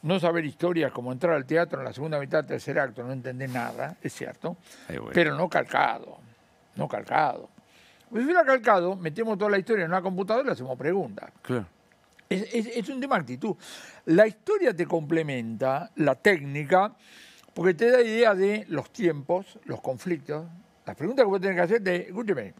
no saber historias como entrar al teatro en la segunda mitad, tercer acto, no entender nada, es cierto, pero no calcado, no calcado. Pues si hubiera calcado, metemos toda la historia en una computadora y le hacemos preguntas. Claro. Es, un tema de actitud. La historia te complementa, la técnica, porque te da idea de los tiempos, los conflictos. Las preguntas que vos tenés que hacer, escúcheme,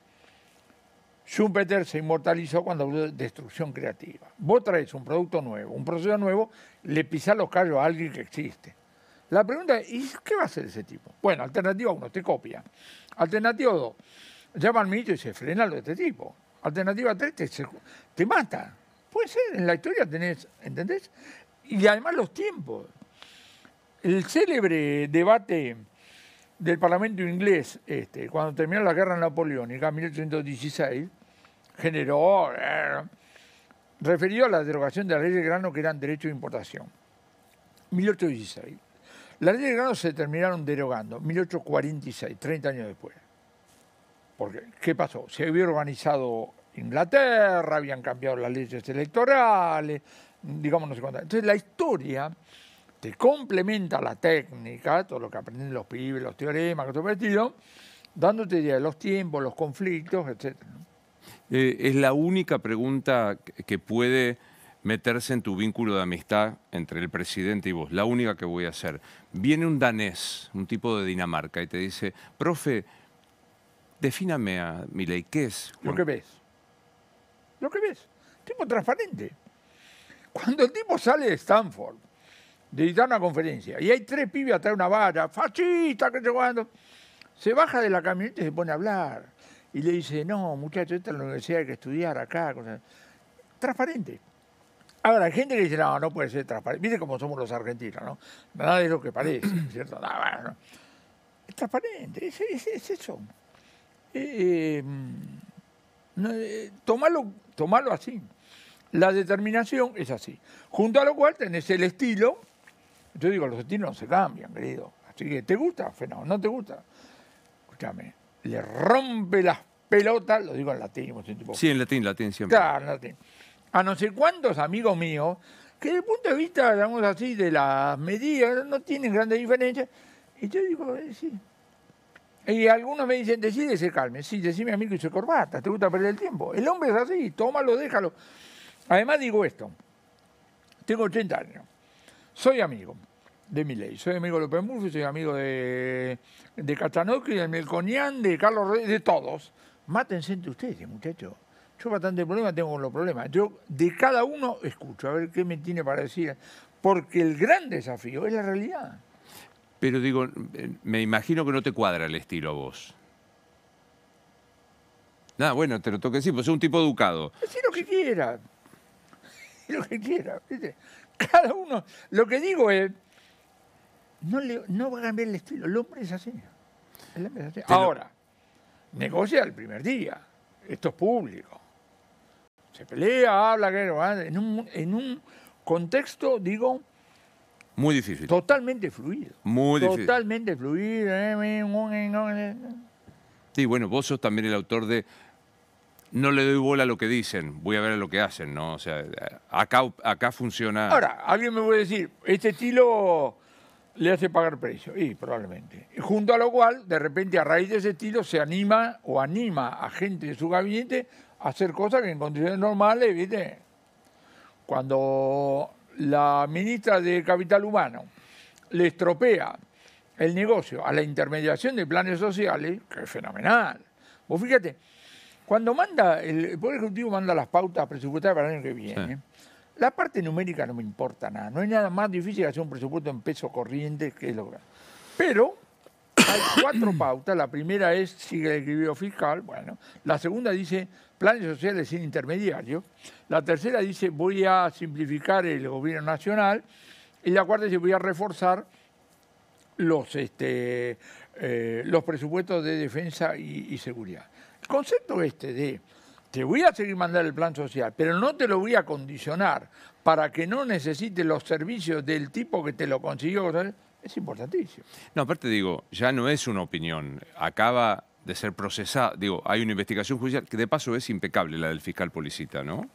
Schumpeter se inmortalizó cuando habló de destrucción creativa. Vos traes un producto nuevo, un proceso nuevo, le pisás los callos a alguien que existe. La pregunta es, ¿y qué va a hacer ese tipo? Bueno, alternativa uno, te copia. Alternativa dos, llama al ministro y se frena lo de este tipo. Alternativa 3 te, te mata. Puede ser, en la historia tenés, ¿entendés? Y además los tiempos. El célebre debate del Parlamento inglés, este, cuando terminó la guerra napoleónica, 1816, generó, eh, referido a la derogación de las leyes de grano que eran derecho de importación. 1816. Las leyes de grano se terminaron derogando, 1846, 30 años después. Porque, ¿qué pasó? Se había organizado Inglaterra, habían cambiado las leyes electorales, digamos, no sé Entonces, la historia se complementa la técnica, todo lo que aprenden los pibes, los teoremas, que todo dándote idea de los tiempos, los conflictos, etc. Eh, es la única pregunta que puede meterse en tu vínculo de amistad entre el presidente y vos. La única que voy a hacer. Viene un danés, un tipo de Dinamarca, y te dice, profe, defíname a Miley, ¿qué es? Lo que ves. Lo que ves. Tipo transparente. Cuando el tipo sale de Stanford editar una conferencia. Y hay tres pibes atrás de una vara, fascista, que jugando? Se baja de la camioneta y se pone a hablar. Y le dice, no, muchachos, esta es la universidad, hay que estudiar acá. Transparente. Ahora, hay gente que dice, no, no puede ser transparente. Mire cómo somos los argentinos, ¿no? Nada es lo que parece, ¿cierto? nada bueno. Es transparente, es, es, eso. Eh, em, eh, tomarlo así. La determinación es así. Junto a lo cual tenés el estilo, yo digo, los estilos no se cambian, querido. Así que, ¿te gusta? No, ¿no te gusta? Escúchame, le rompe las pelotas, lo digo en latín. Tipo, sí, en latín, latín siempre. Claro, en latín. A no sé cuántos amigos míos que desde el punto de vista, digamos así, de las medidas, no tienen grandes diferencias. Y yo digo, eh, sí. Y algunos me dicen, decide se calme. Sí, decime a mí que hice corbata, te gusta perder el tiempo. El hombre es así, tómalo, déjalo. Además digo esto, tengo 80 años. Soy amigo de Milei, soy amigo de López Murphy, soy amigo de, de de Melconian, de Carlos Reyes, de todos. Mátense entre ustedes, muchachos. Yo bastante problema tengo con los problemas. Yo de cada uno escucho, a ver qué me tiene para decir. Porque el gran desafío es la realidad. Pero digo, eh, me imagino que no te cuadra el estilo a vos. Nada, bueno, te lo toque decir, pues es un tipo educado. Decir lo que quiera. *laughs* lo que quiera. ¿viste? *laughs* Cada uno, lo que digo es, eh, no, va a cambiar el estilo, el hombre es así. Ahora, negocia el primer día, esto es público. Se pelea, habla, en un, en un contexto, digo, muy difícil. Totalmente fluido. Muy difícil. Totalmente fluido. Eh, sí, bueno, vos sos también el autor de no le doy bola a lo que dicen, voy a ver a lo que hacen, ¿no? O sea, acá, acá funciona. Ahora, alguien me puede decir, este estilo le hace pagar precio, y probablemente. Junto a lo cual, de repente, a raíz de ese estilo, se anima o anima a gente de su gabinete a hacer cosas que en condiciones normales, ¿viste? Cuando la ministra de Capital Humano le estropea el negocio a la intermediación de planes sociales, que es fenomenal. Vos fíjate, cuando manda, el Poder Ejecutivo manda las pautas presupuestarias para el año que viene, la parte numérica no me importa nada. No hay nada más difícil que hacer un presupuesto en peso corriente que lograr. Pero hay cuatro *clears throat* pautas. La primera es sigue el equilibrio fiscal. Bueno, la segunda dice planes sociales sin intermediarios. La tercera dice voy a simplificar el gobierno nacional. Y la cuarta dice voy a reforzar los, este, eh, los presupuestos de defensa y seguridad concepto este de te voy a seguir mandando el plan social, pero no te lo voy a condicionar para que no necesites los servicios del tipo que te lo consiguió, es importantísimo. No, aparte digo, ya no es una opinión, acaba de ser procesada, digo, hay una investigación judicial que de paso es impecable la del fiscal Policita, ¿no?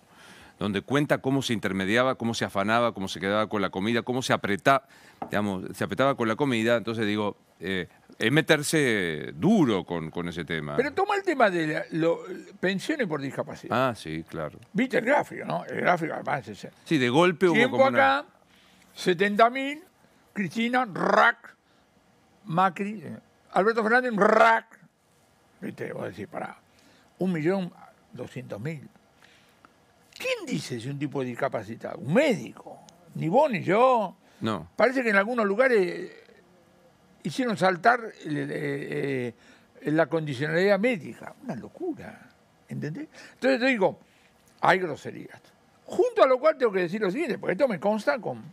donde cuenta cómo se intermediaba, cómo se afanaba, cómo se quedaba con la comida, cómo se apretaba, digamos, se apretaba con la comida. Entonces digo, eh, es meterse duro con, ese tema. Pero toma el tema de la, pensiones por discapacidad. Ah, sí, claro. Viste el gráfico, ¿no? El gráfico además es ese. Sí, de golpe hubo Tiempo acá, 70.000, Cristina, rack, Macri, eh, Alberto Fernández, rack. Viste, vos decís, pará, un millón doscientos ¿Quién dice si un tipo de discapacitado? Un médico. Ni vos ni yo. No. Parece que en algunos lugares hicieron saltar eh, eh, la condicionalidad médica. Una locura. ¿Entendés? Entonces te digo, hay groserías. Junto a lo cual tengo que decir lo siguiente, porque esto me consta con...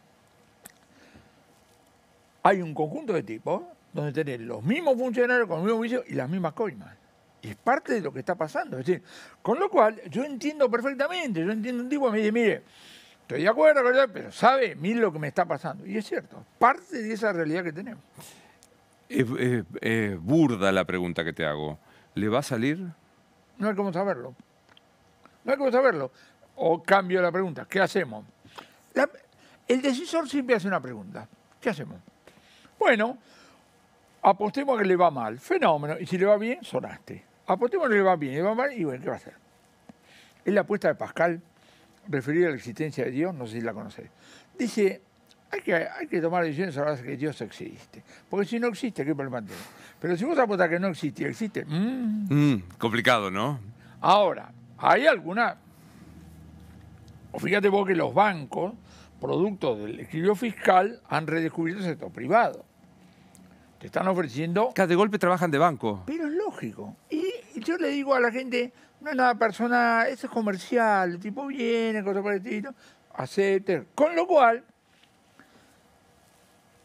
Hay un conjunto de tipos donde tenés los mismos funcionarios con los mismos juicios y las mismas coimas. Y es parte de lo que está pasando. Es decir, con lo cual yo entiendo perfectamente, yo entiendo un tipo que me dice, mire, estoy de acuerdo, pero sabe, mire lo que me está pasando. Y es cierto, parte de esa realidad que tenemos. Es, burda la pregunta que te hago. ¿Le va a salir? No hay como saberlo. No hay como saberlo. O cambio la pregunta. ¿Qué hacemos? el decisor siempre hace una pregunta. ¿Qué hacemos? Bueno, apostemos a que le va mal. Fenómeno. Y si le va bien, sonaste. Apostemos a que le va bien. Le va mal y bueno, ¿qué va a hacer? Es la apuesta de Pascal referida a la existencia de Dios. No sé si la conocéis. Dice, hay que, tomar decisiones a la que Dios existe. Porque si no existe, ¿qué problema tengo? Pero si vos apuntás que no existe existe. Mm. Mm, complicado, ¿no? Ahora, hay alguna. O fíjate vos que los bancos, producto del equilibrio fiscal, han redescubierto el sector privado. Te están ofreciendo. Que de golpe trabajan de banco. Pero es lógico. Y yo le digo a la gente, no es nada personal, eso es comercial, el tipo viene, cosas su paletito, Con lo cual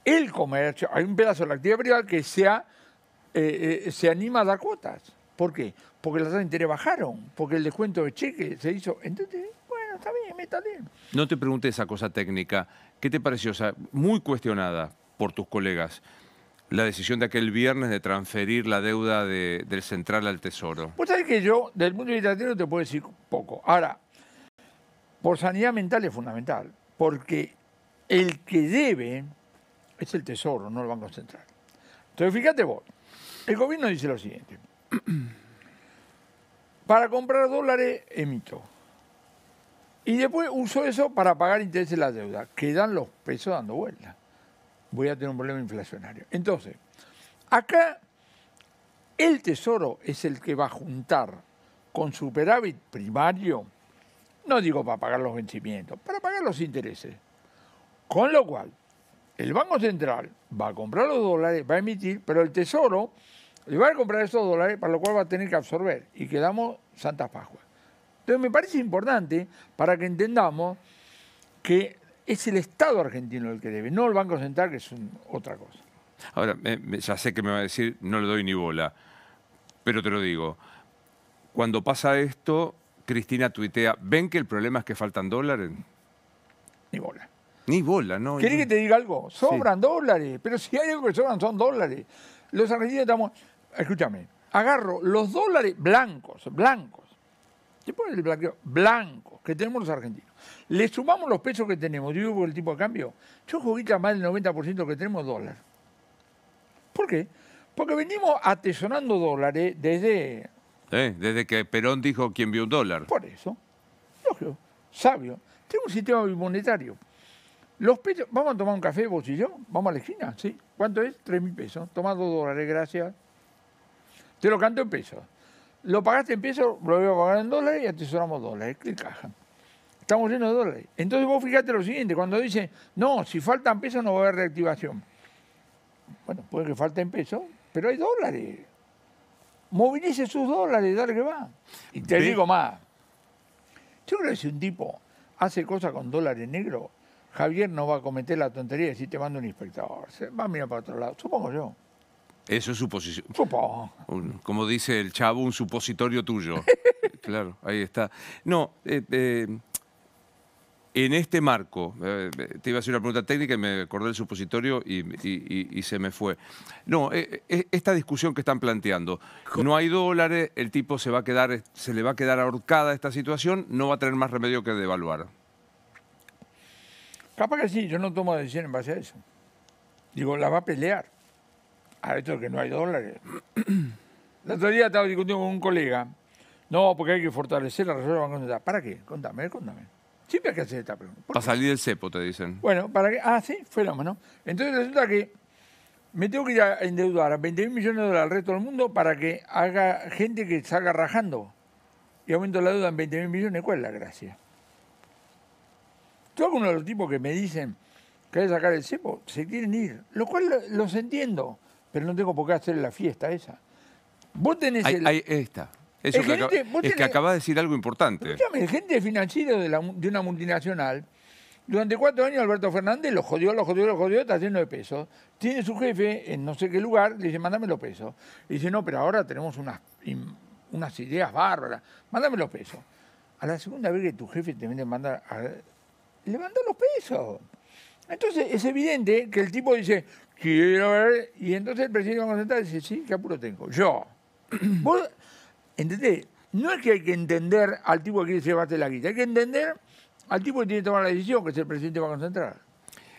el comercio, hay un pedazo de la actividad privada que se, eh, eh, se anima a dar cuotas. ¿Por qué? Porque las tasas de interés bajaron, porque el descuento de cheque se hizo. Entonces, bueno, está bien, está bien. No te pregunte esa cosa técnica. ¿Qué te pareció? O sea, muy cuestionada por tus colegas la decisión de aquel viernes de transferir la deuda del central al tesoro. Pues sabés que yo, del mundo literario, te puedo decir poco. Ahora, por sanidad mental es fundamental, porque el que debe es el Tesoro, no el Banco Central. Entonces, fíjate vos, el gobierno dice lo siguiente. *clears throat* Para comprar dólares, emito. Y después uso eso para pagar intereses de la deuda. Quedan los pesos dando vuelta. Voy a tener un problema inflacionario. Entonces, acá el Tesoro es el que va a juntar con superávit primario, no digo para pagar los vencimientos, para pagar los intereses. Con lo cual, el Banco Central va a comprar los dólares, va a emitir, pero el Tesoro le va a comprar esos dólares, para lo cual va a tener que absorber. Y quedamos Santa pascuas. Entonces me parece importante para que entendamos que es el Estado argentino el que debe, no el Banco Central, que es otra cosa. Ahora, ya sé que me va a decir, no le doy ni bola, pero te lo digo. Cuando pasa esto, Cristina tuitea, ¿ven que el problema es que faltan dólares? Ni bola. Ni bola, ¿no? ¿Querés que te diga algo? Sobran dólares, pero si hay algo que sobran son dólares. Los argentinos estamos, escúchame, agarro los dólares blancos, blancos, ¿qué el blanqueo? Blancos, que tenemos los argentinos. Le sumamos los pesos que tenemos, digo por el tipo de cambio, yo jugué más del 90% que tenemos dólar. ¿Por qué? Porque venimos atesonando dólares desde... Eh, desde que Perón dijo quien vio un dólar. Por eso, lógico, sabio. Tengo un sistema monetario los pesos, vamos a tomar un café vos y yo, vamos a la esquina, ¿sí? ¿Cuánto es? Tres mil pesos. Toma dos dólares, gracias. Te lo canto en pesos. Lo pagaste en pesos, lo voy a pagar en dólares y atesoramos dólares. ¿Qué caja? Estamos llenos de dólares. Entonces vos fíjate lo siguiente, cuando dice, no, si faltan pesos no va a haber reactivación. Bueno, puede que en pesos, pero hay dólares. Movilice sus dólares, dale que va. Y te digo más. Yo creo que si un tipo hace cosas con dólares negros, Javier no va a cometer la tontería de decir te mando un inspector. Se va a mirar para otro lado, supongo yo. Eso es suposición. Supongo. como dice el chavo, un supositorio tuyo. *laughs* claro, ahí está. No, eh, eh, en este marco, eh, te iba a hacer una pregunta técnica y me acordé del supositorio y, y se me fue. No, esta discusión que están planteando, no hay dólares, el tipo se va a quedar, se le va a quedar ahorcada esta situación, no va a tener más remedio que devaluar. Capaz que sí, yo no tomo decisión en base a eso. Digo, la va a pelear. A esto que no hay dólares. *clears throat* el otro día estaba discutiendo con un colega. No, porque hay que fortalecer la Reserva Bancaria ¿Para qué? Contame, contame. Siempre hay que hacer esta pregunta. Para salir del cepo, te dicen. Bueno, ¿para qué? Ah, sí, fuéramos, ¿no? Entonces resulta que me tengo que ir endeudar a 20 mil millones de dólares al resto del mundo para que haga gente que salga rajando. Y aumento la deuda en 20 mil millones. ¿Cuál es la gracia? Tú uno de los tipos que me dicen, que hay que sacar el cepo? Se quieren ir, lo cual los entiendo, pero no tengo por qué hacer la fiesta esa. Vos tenés ahí, el... está. Eso es que acaba de decir algo importante. el gente financiero de, de una multinacional, durante cuatro años Alberto Fernández lo jodió, lo jodió, lo jodió, está lleno de pesos. Tiene su jefe en no sé qué lugar, le dice, mándame los pesos. Y dice, no, pero ahora tenemos unas, unas ideas bárbaras, mándame los pesos. A la segunda vez que tu jefe te viene a le los pesos. Entonces es evidente que el tipo dice, quiero ver, y entonces el presidente va a sentar dice, sí, qué apuro tengo. Yo. *clears throat* entendés? No es que hay que entender al tipo que quiere llevarte la guita, hay que entender al tipo que tiene que tomar la decisión, que es el presidente va a concentrar.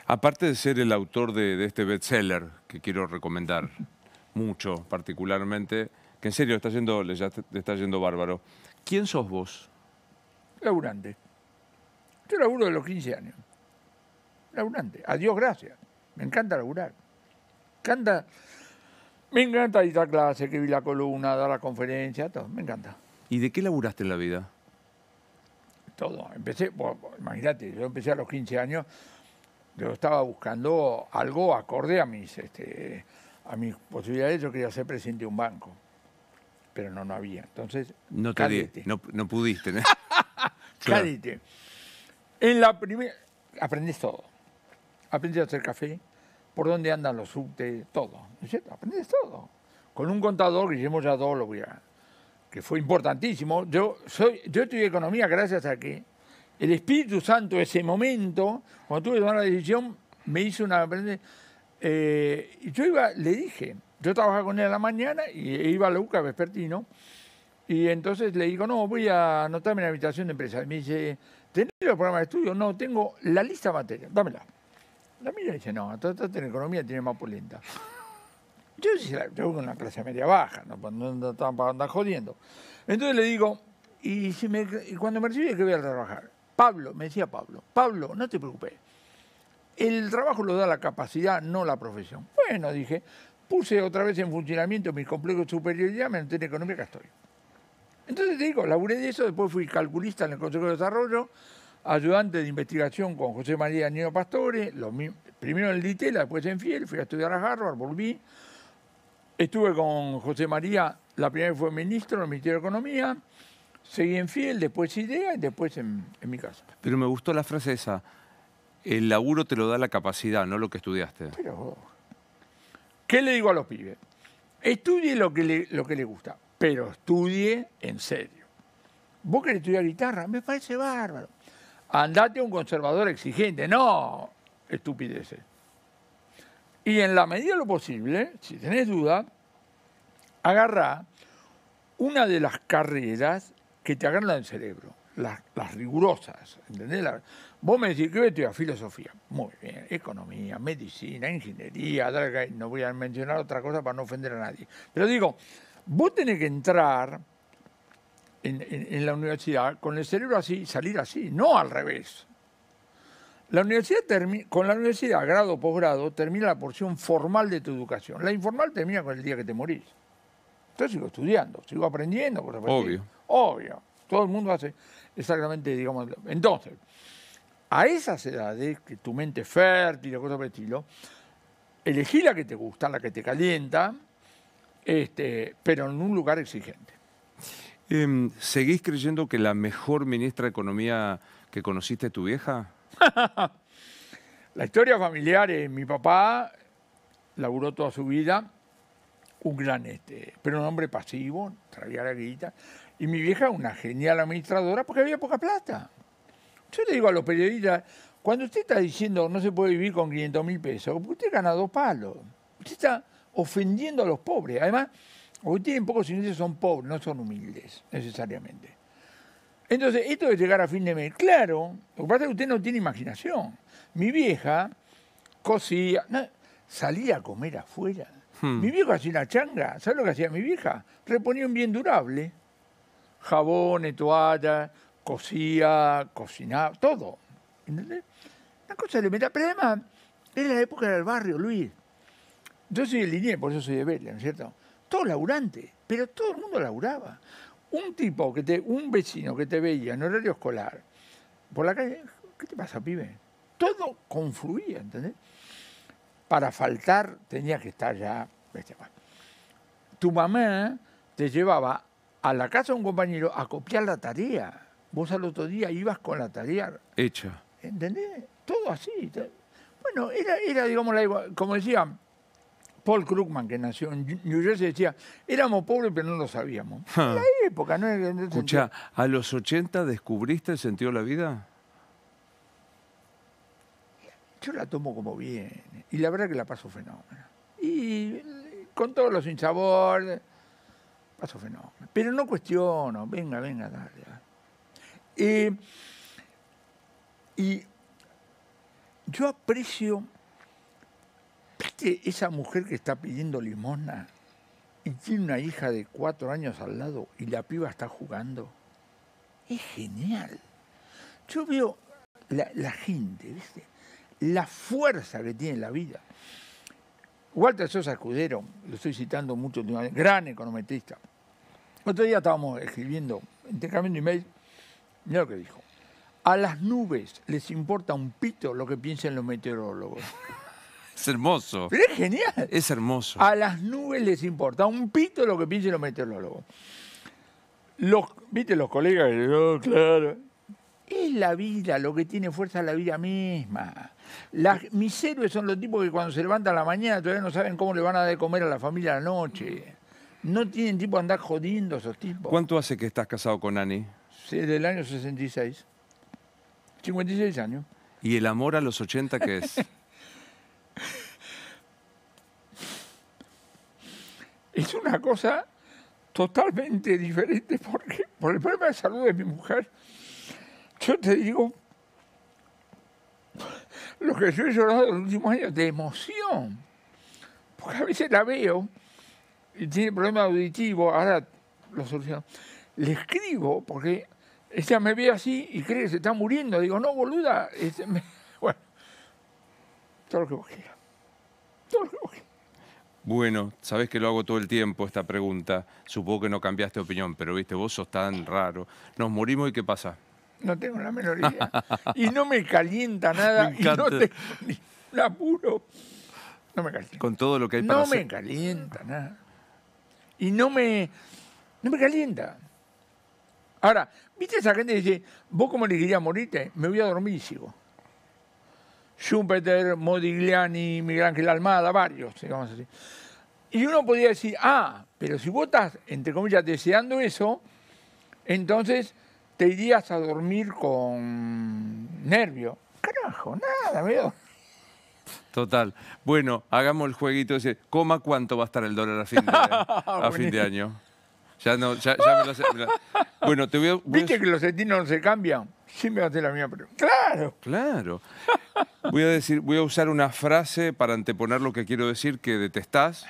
Aparte de ser el autor de, de este bestseller, que quiero recomendar *laughs* mucho particularmente, que en serio está yendo, le está yendo bárbaro, ¿quién sos vos? Laburante. Yo laburo de los 15 años. Laburante. A Dios gracias. Me encanta laburar. Me encanta ir a clase, escribir la columna, dar la conferencia, todo. Me encanta. ¿Y de qué laburaste en la vida? Todo. Empecé, imagínate, yo empecé a los 15 años. Yo estaba buscando algo acorde a mis, este, a mis posibilidades. Yo quería ser presidente de un banco. Pero no, no había. Entonces. No te di, no, pudiste. ¿no? *laughs* claro. En la primera, aprendes todo. Aprendes a hacer café, por dónde andan los subtes, todo. ¿No es cierto? Aprendes todo. Con un contador, Guillermo Yadó, lo voy a, que fue importantísimo. Yo, soy, yo estudié economía gracias a que el Espíritu Santo, ese momento, cuando tuve que tomar la decisión, me hizo una... Eh, yo iba, le dije, yo trabajaba con él a la mañana y iba a la UCA vespertino. Y entonces le digo, no, voy a anotarme en la habitación de empresa. me dice, ¿Tenés los programas de estudio? No, tengo la lista de materias, dámela. La mía dice, no, estás en economía, tiene más polenta. Yo tengo una clase media baja, no, pues no andar jodiendo. Entonces le digo, y, si me, y cuando me recibí que voy a trabajar? Pablo, me decía Pablo, Pablo, no te preocupes. El trabajo lo da la capacidad, no la profesión. Bueno, dije, puse otra vez en funcionamiento mis complejos de superioridad, me economía, acá estoy. Entonces te digo, laburé de eso, después fui calculista en el Consejo de Desarrollo, ayudante de investigación con José María Niño Pastore, primero en Litela, después en Fiel, fui a estudiar a Harvard, volví. Estuve con José María, la primera vez fue ministro en el Ministerio de Economía, seguí en Fiel, después en Idea y después en, mi casa. Pero me gustó la frase esa, el laburo te lo da la capacidad, no lo que estudiaste. Pero, ¿qué le digo a los pibes? Estudie lo que le, lo que le gusta pero estudie en serio. Vos querés estudiar guitarra, me parece bárbaro. Andate a un conservador exigente, no estupideces. Y en la medida de lo posible, si tenés duda, agarrá una de las carreras que te agarran el cerebro, las, rigurosas, ¿entendés? vos me decís que voy a estudiar filosofía, muy bien, economía, medicina, ingeniería, no voy a mencionar otra cosa para no ofender a nadie. Pero digo, Vos tenés que entrar en, la universidad con el cerebro así, y salir así, no al revés. La universidad con la universidad, grado posgrado, termina la porción formal de tu educación. La informal termina con el día que te morís. Entonces sigo estudiando, sigo aprendiendo. Por Obvio. Obvio. Todo el mundo hace exactamente, digamos. Entonces, a esas edades, que tu mente es fértil, cosas por el estilo, elegí la que te gusta, la que te calienta, este, pero en un lugar exigente. Em, ¿Seguís creyendo que la mejor ministra de Economía que conociste es tu vieja? *laughs* la historia familiar es mi papá, laburó toda su vida, un gran, este, pero un hombre pasivo, traía la guita, y mi vieja una genial administradora porque había poca plata. Yo le digo a los periodistas, cuando usted está diciendo no se puede vivir con 500 mil pesos, usted gana dos palos. Usted está ofendiendo a los pobres. Además, hoy tienen pocos ingleses son pobres, no son humildes necesariamente. Entonces, esto de llegar a fin de mes, claro, lo que pasa es que usted no tiene imaginación. Mi vieja cocía, salía a comer afuera. Hmm. Mi viejo hacía una changa, ¿sabe lo que hacía mi vieja? Reponía un bien durable, Jabón, toallas, cosía, cocinaba, todo. ¿Entendés? Una cosa elemental, pero además en la época del barrio, Luis. Yo soy de Liniers, por eso soy de Belén, ¿no es cierto? Todo laburante, pero todo el mundo lauraba. Un tipo, que te, un vecino que te veía en horario escolar, por la calle, ¿qué te pasa, pibe? Todo confluía, ¿entendés? Para faltar tenía que estar ya... Tu mamá te llevaba a la casa de un compañero a copiar la tarea. Vos al otro día ibas con la tarea. Hecha. ¿Entendés? Todo así. Bueno, era, era digamos, como decían, Paul Krugman, que nació en New Jersey, decía, éramos pobres pero no lo sabíamos. *laughs* Ah. En la época, ¿no? Escucha, ¿a los 80 descubriste el sentido de la vida? Yo la tomo como viene. Y la verdad que la paso fenómeno. Y con todos los sinsabores, paso fenómeno. Pero no cuestiono, venga, venga, dale. Eh, y yo aprecio ¿Viste esa mujer que está pidiendo limosna y tiene una hija de cuatro años al lado y la piba está jugando? Es genial. Yo veo la, gente, ¿viste? La fuerza que tiene la vida. Walter Sosa Escudero, lo estoy citando mucho últimamente, gran econometrista. Otro día estábamos escribiendo, intercambiando email, mira lo que dijo. A las nubes les importa un pito lo que piensen los meteorólogos. Es hermoso. Pero es genial. Es hermoso. A las nubes les importa un pito lo que piensen los meteorólogos. Los, ¿Viste los colegas? Oh, claro. Es la vida, lo que tiene fuerza la vida misma. Las, mis héroes son los tipos que cuando se levantan a la mañana todavía no saben cómo le van a dar de comer a la familia a la noche. No tienen tipo de andar jodiendo esos tipos. ¿Cuánto hace que estás casado con Ani? Desde el año 66. 56 años. ¿Y el amor a los 80 qué es? *laughs* es una cosa totalmente diferente porque por el problema de salud de mi mujer, yo te digo, lo que yo he llorado en los últimos años de emoción, porque a veces la veo y tiene problema auditivo, ahora lo soluciono, le escribo porque ella me ve así y cree que se está muriendo, digo, no, boluda, este, *laughs* bueno, todo lo que vos quieras, todo lo que vos bueno, sabes que lo hago todo el tiempo esta pregunta. Supongo que no cambiaste opinión, pero viste, vos sos tan raro. Nos morimos y ¿qué pasa? No tengo la menor idea. y no me calienta *laughs* nada y no tengo ni apuro. No me calienta. Con todo lo que hay para No me calienta nada. Y no me, no me calienta. Ahora, ¿viste esa gente que dice, vos como le querías morirte? Me voy a dormir, sigo. Schumpeter, Modigliani, Miguel Ángel Almada, varios, digamos así. Y uno podría decir, ah, pero si vos estás, entre comillas, deseando eso, entonces te irías a dormir con nervio. Carajo, nada, veo. Total. Bueno, hagamos el jueguito ese. Coma cuánto va a estar el dólar a fin de, *laughs* a fin de año. Ya no, ya, me lo sé. Bueno, te voy a. ¿Viste que los estilos no se cambian? Siempre haces la mía, pregunta. ¡Claro! Claro. Voy a decir, voy a usar una frase para anteponer lo que quiero decir que detestás,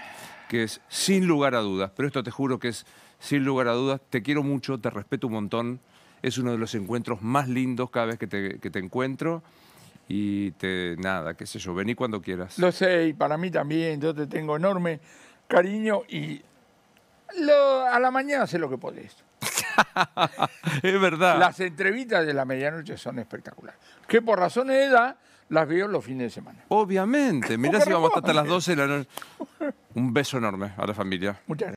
que es sin lugar a dudas, pero esto te juro que es sin lugar a dudas, te quiero mucho, te respeto un montón, es uno de los encuentros más lindos cada vez que te, que te encuentro y te, nada, qué sé yo, vení cuando quieras. Lo sé, y para mí también, yo te tengo enorme cariño y a la mañana sé lo que podés. *laughs* es verdad. Las entrevistas de la medianoche son espectaculares. Que por razones de edad las veo los fines de semana. Obviamente. Mirá si vamos hasta las 12 de la noche. Un beso enorme a la familia. Muchas gracias.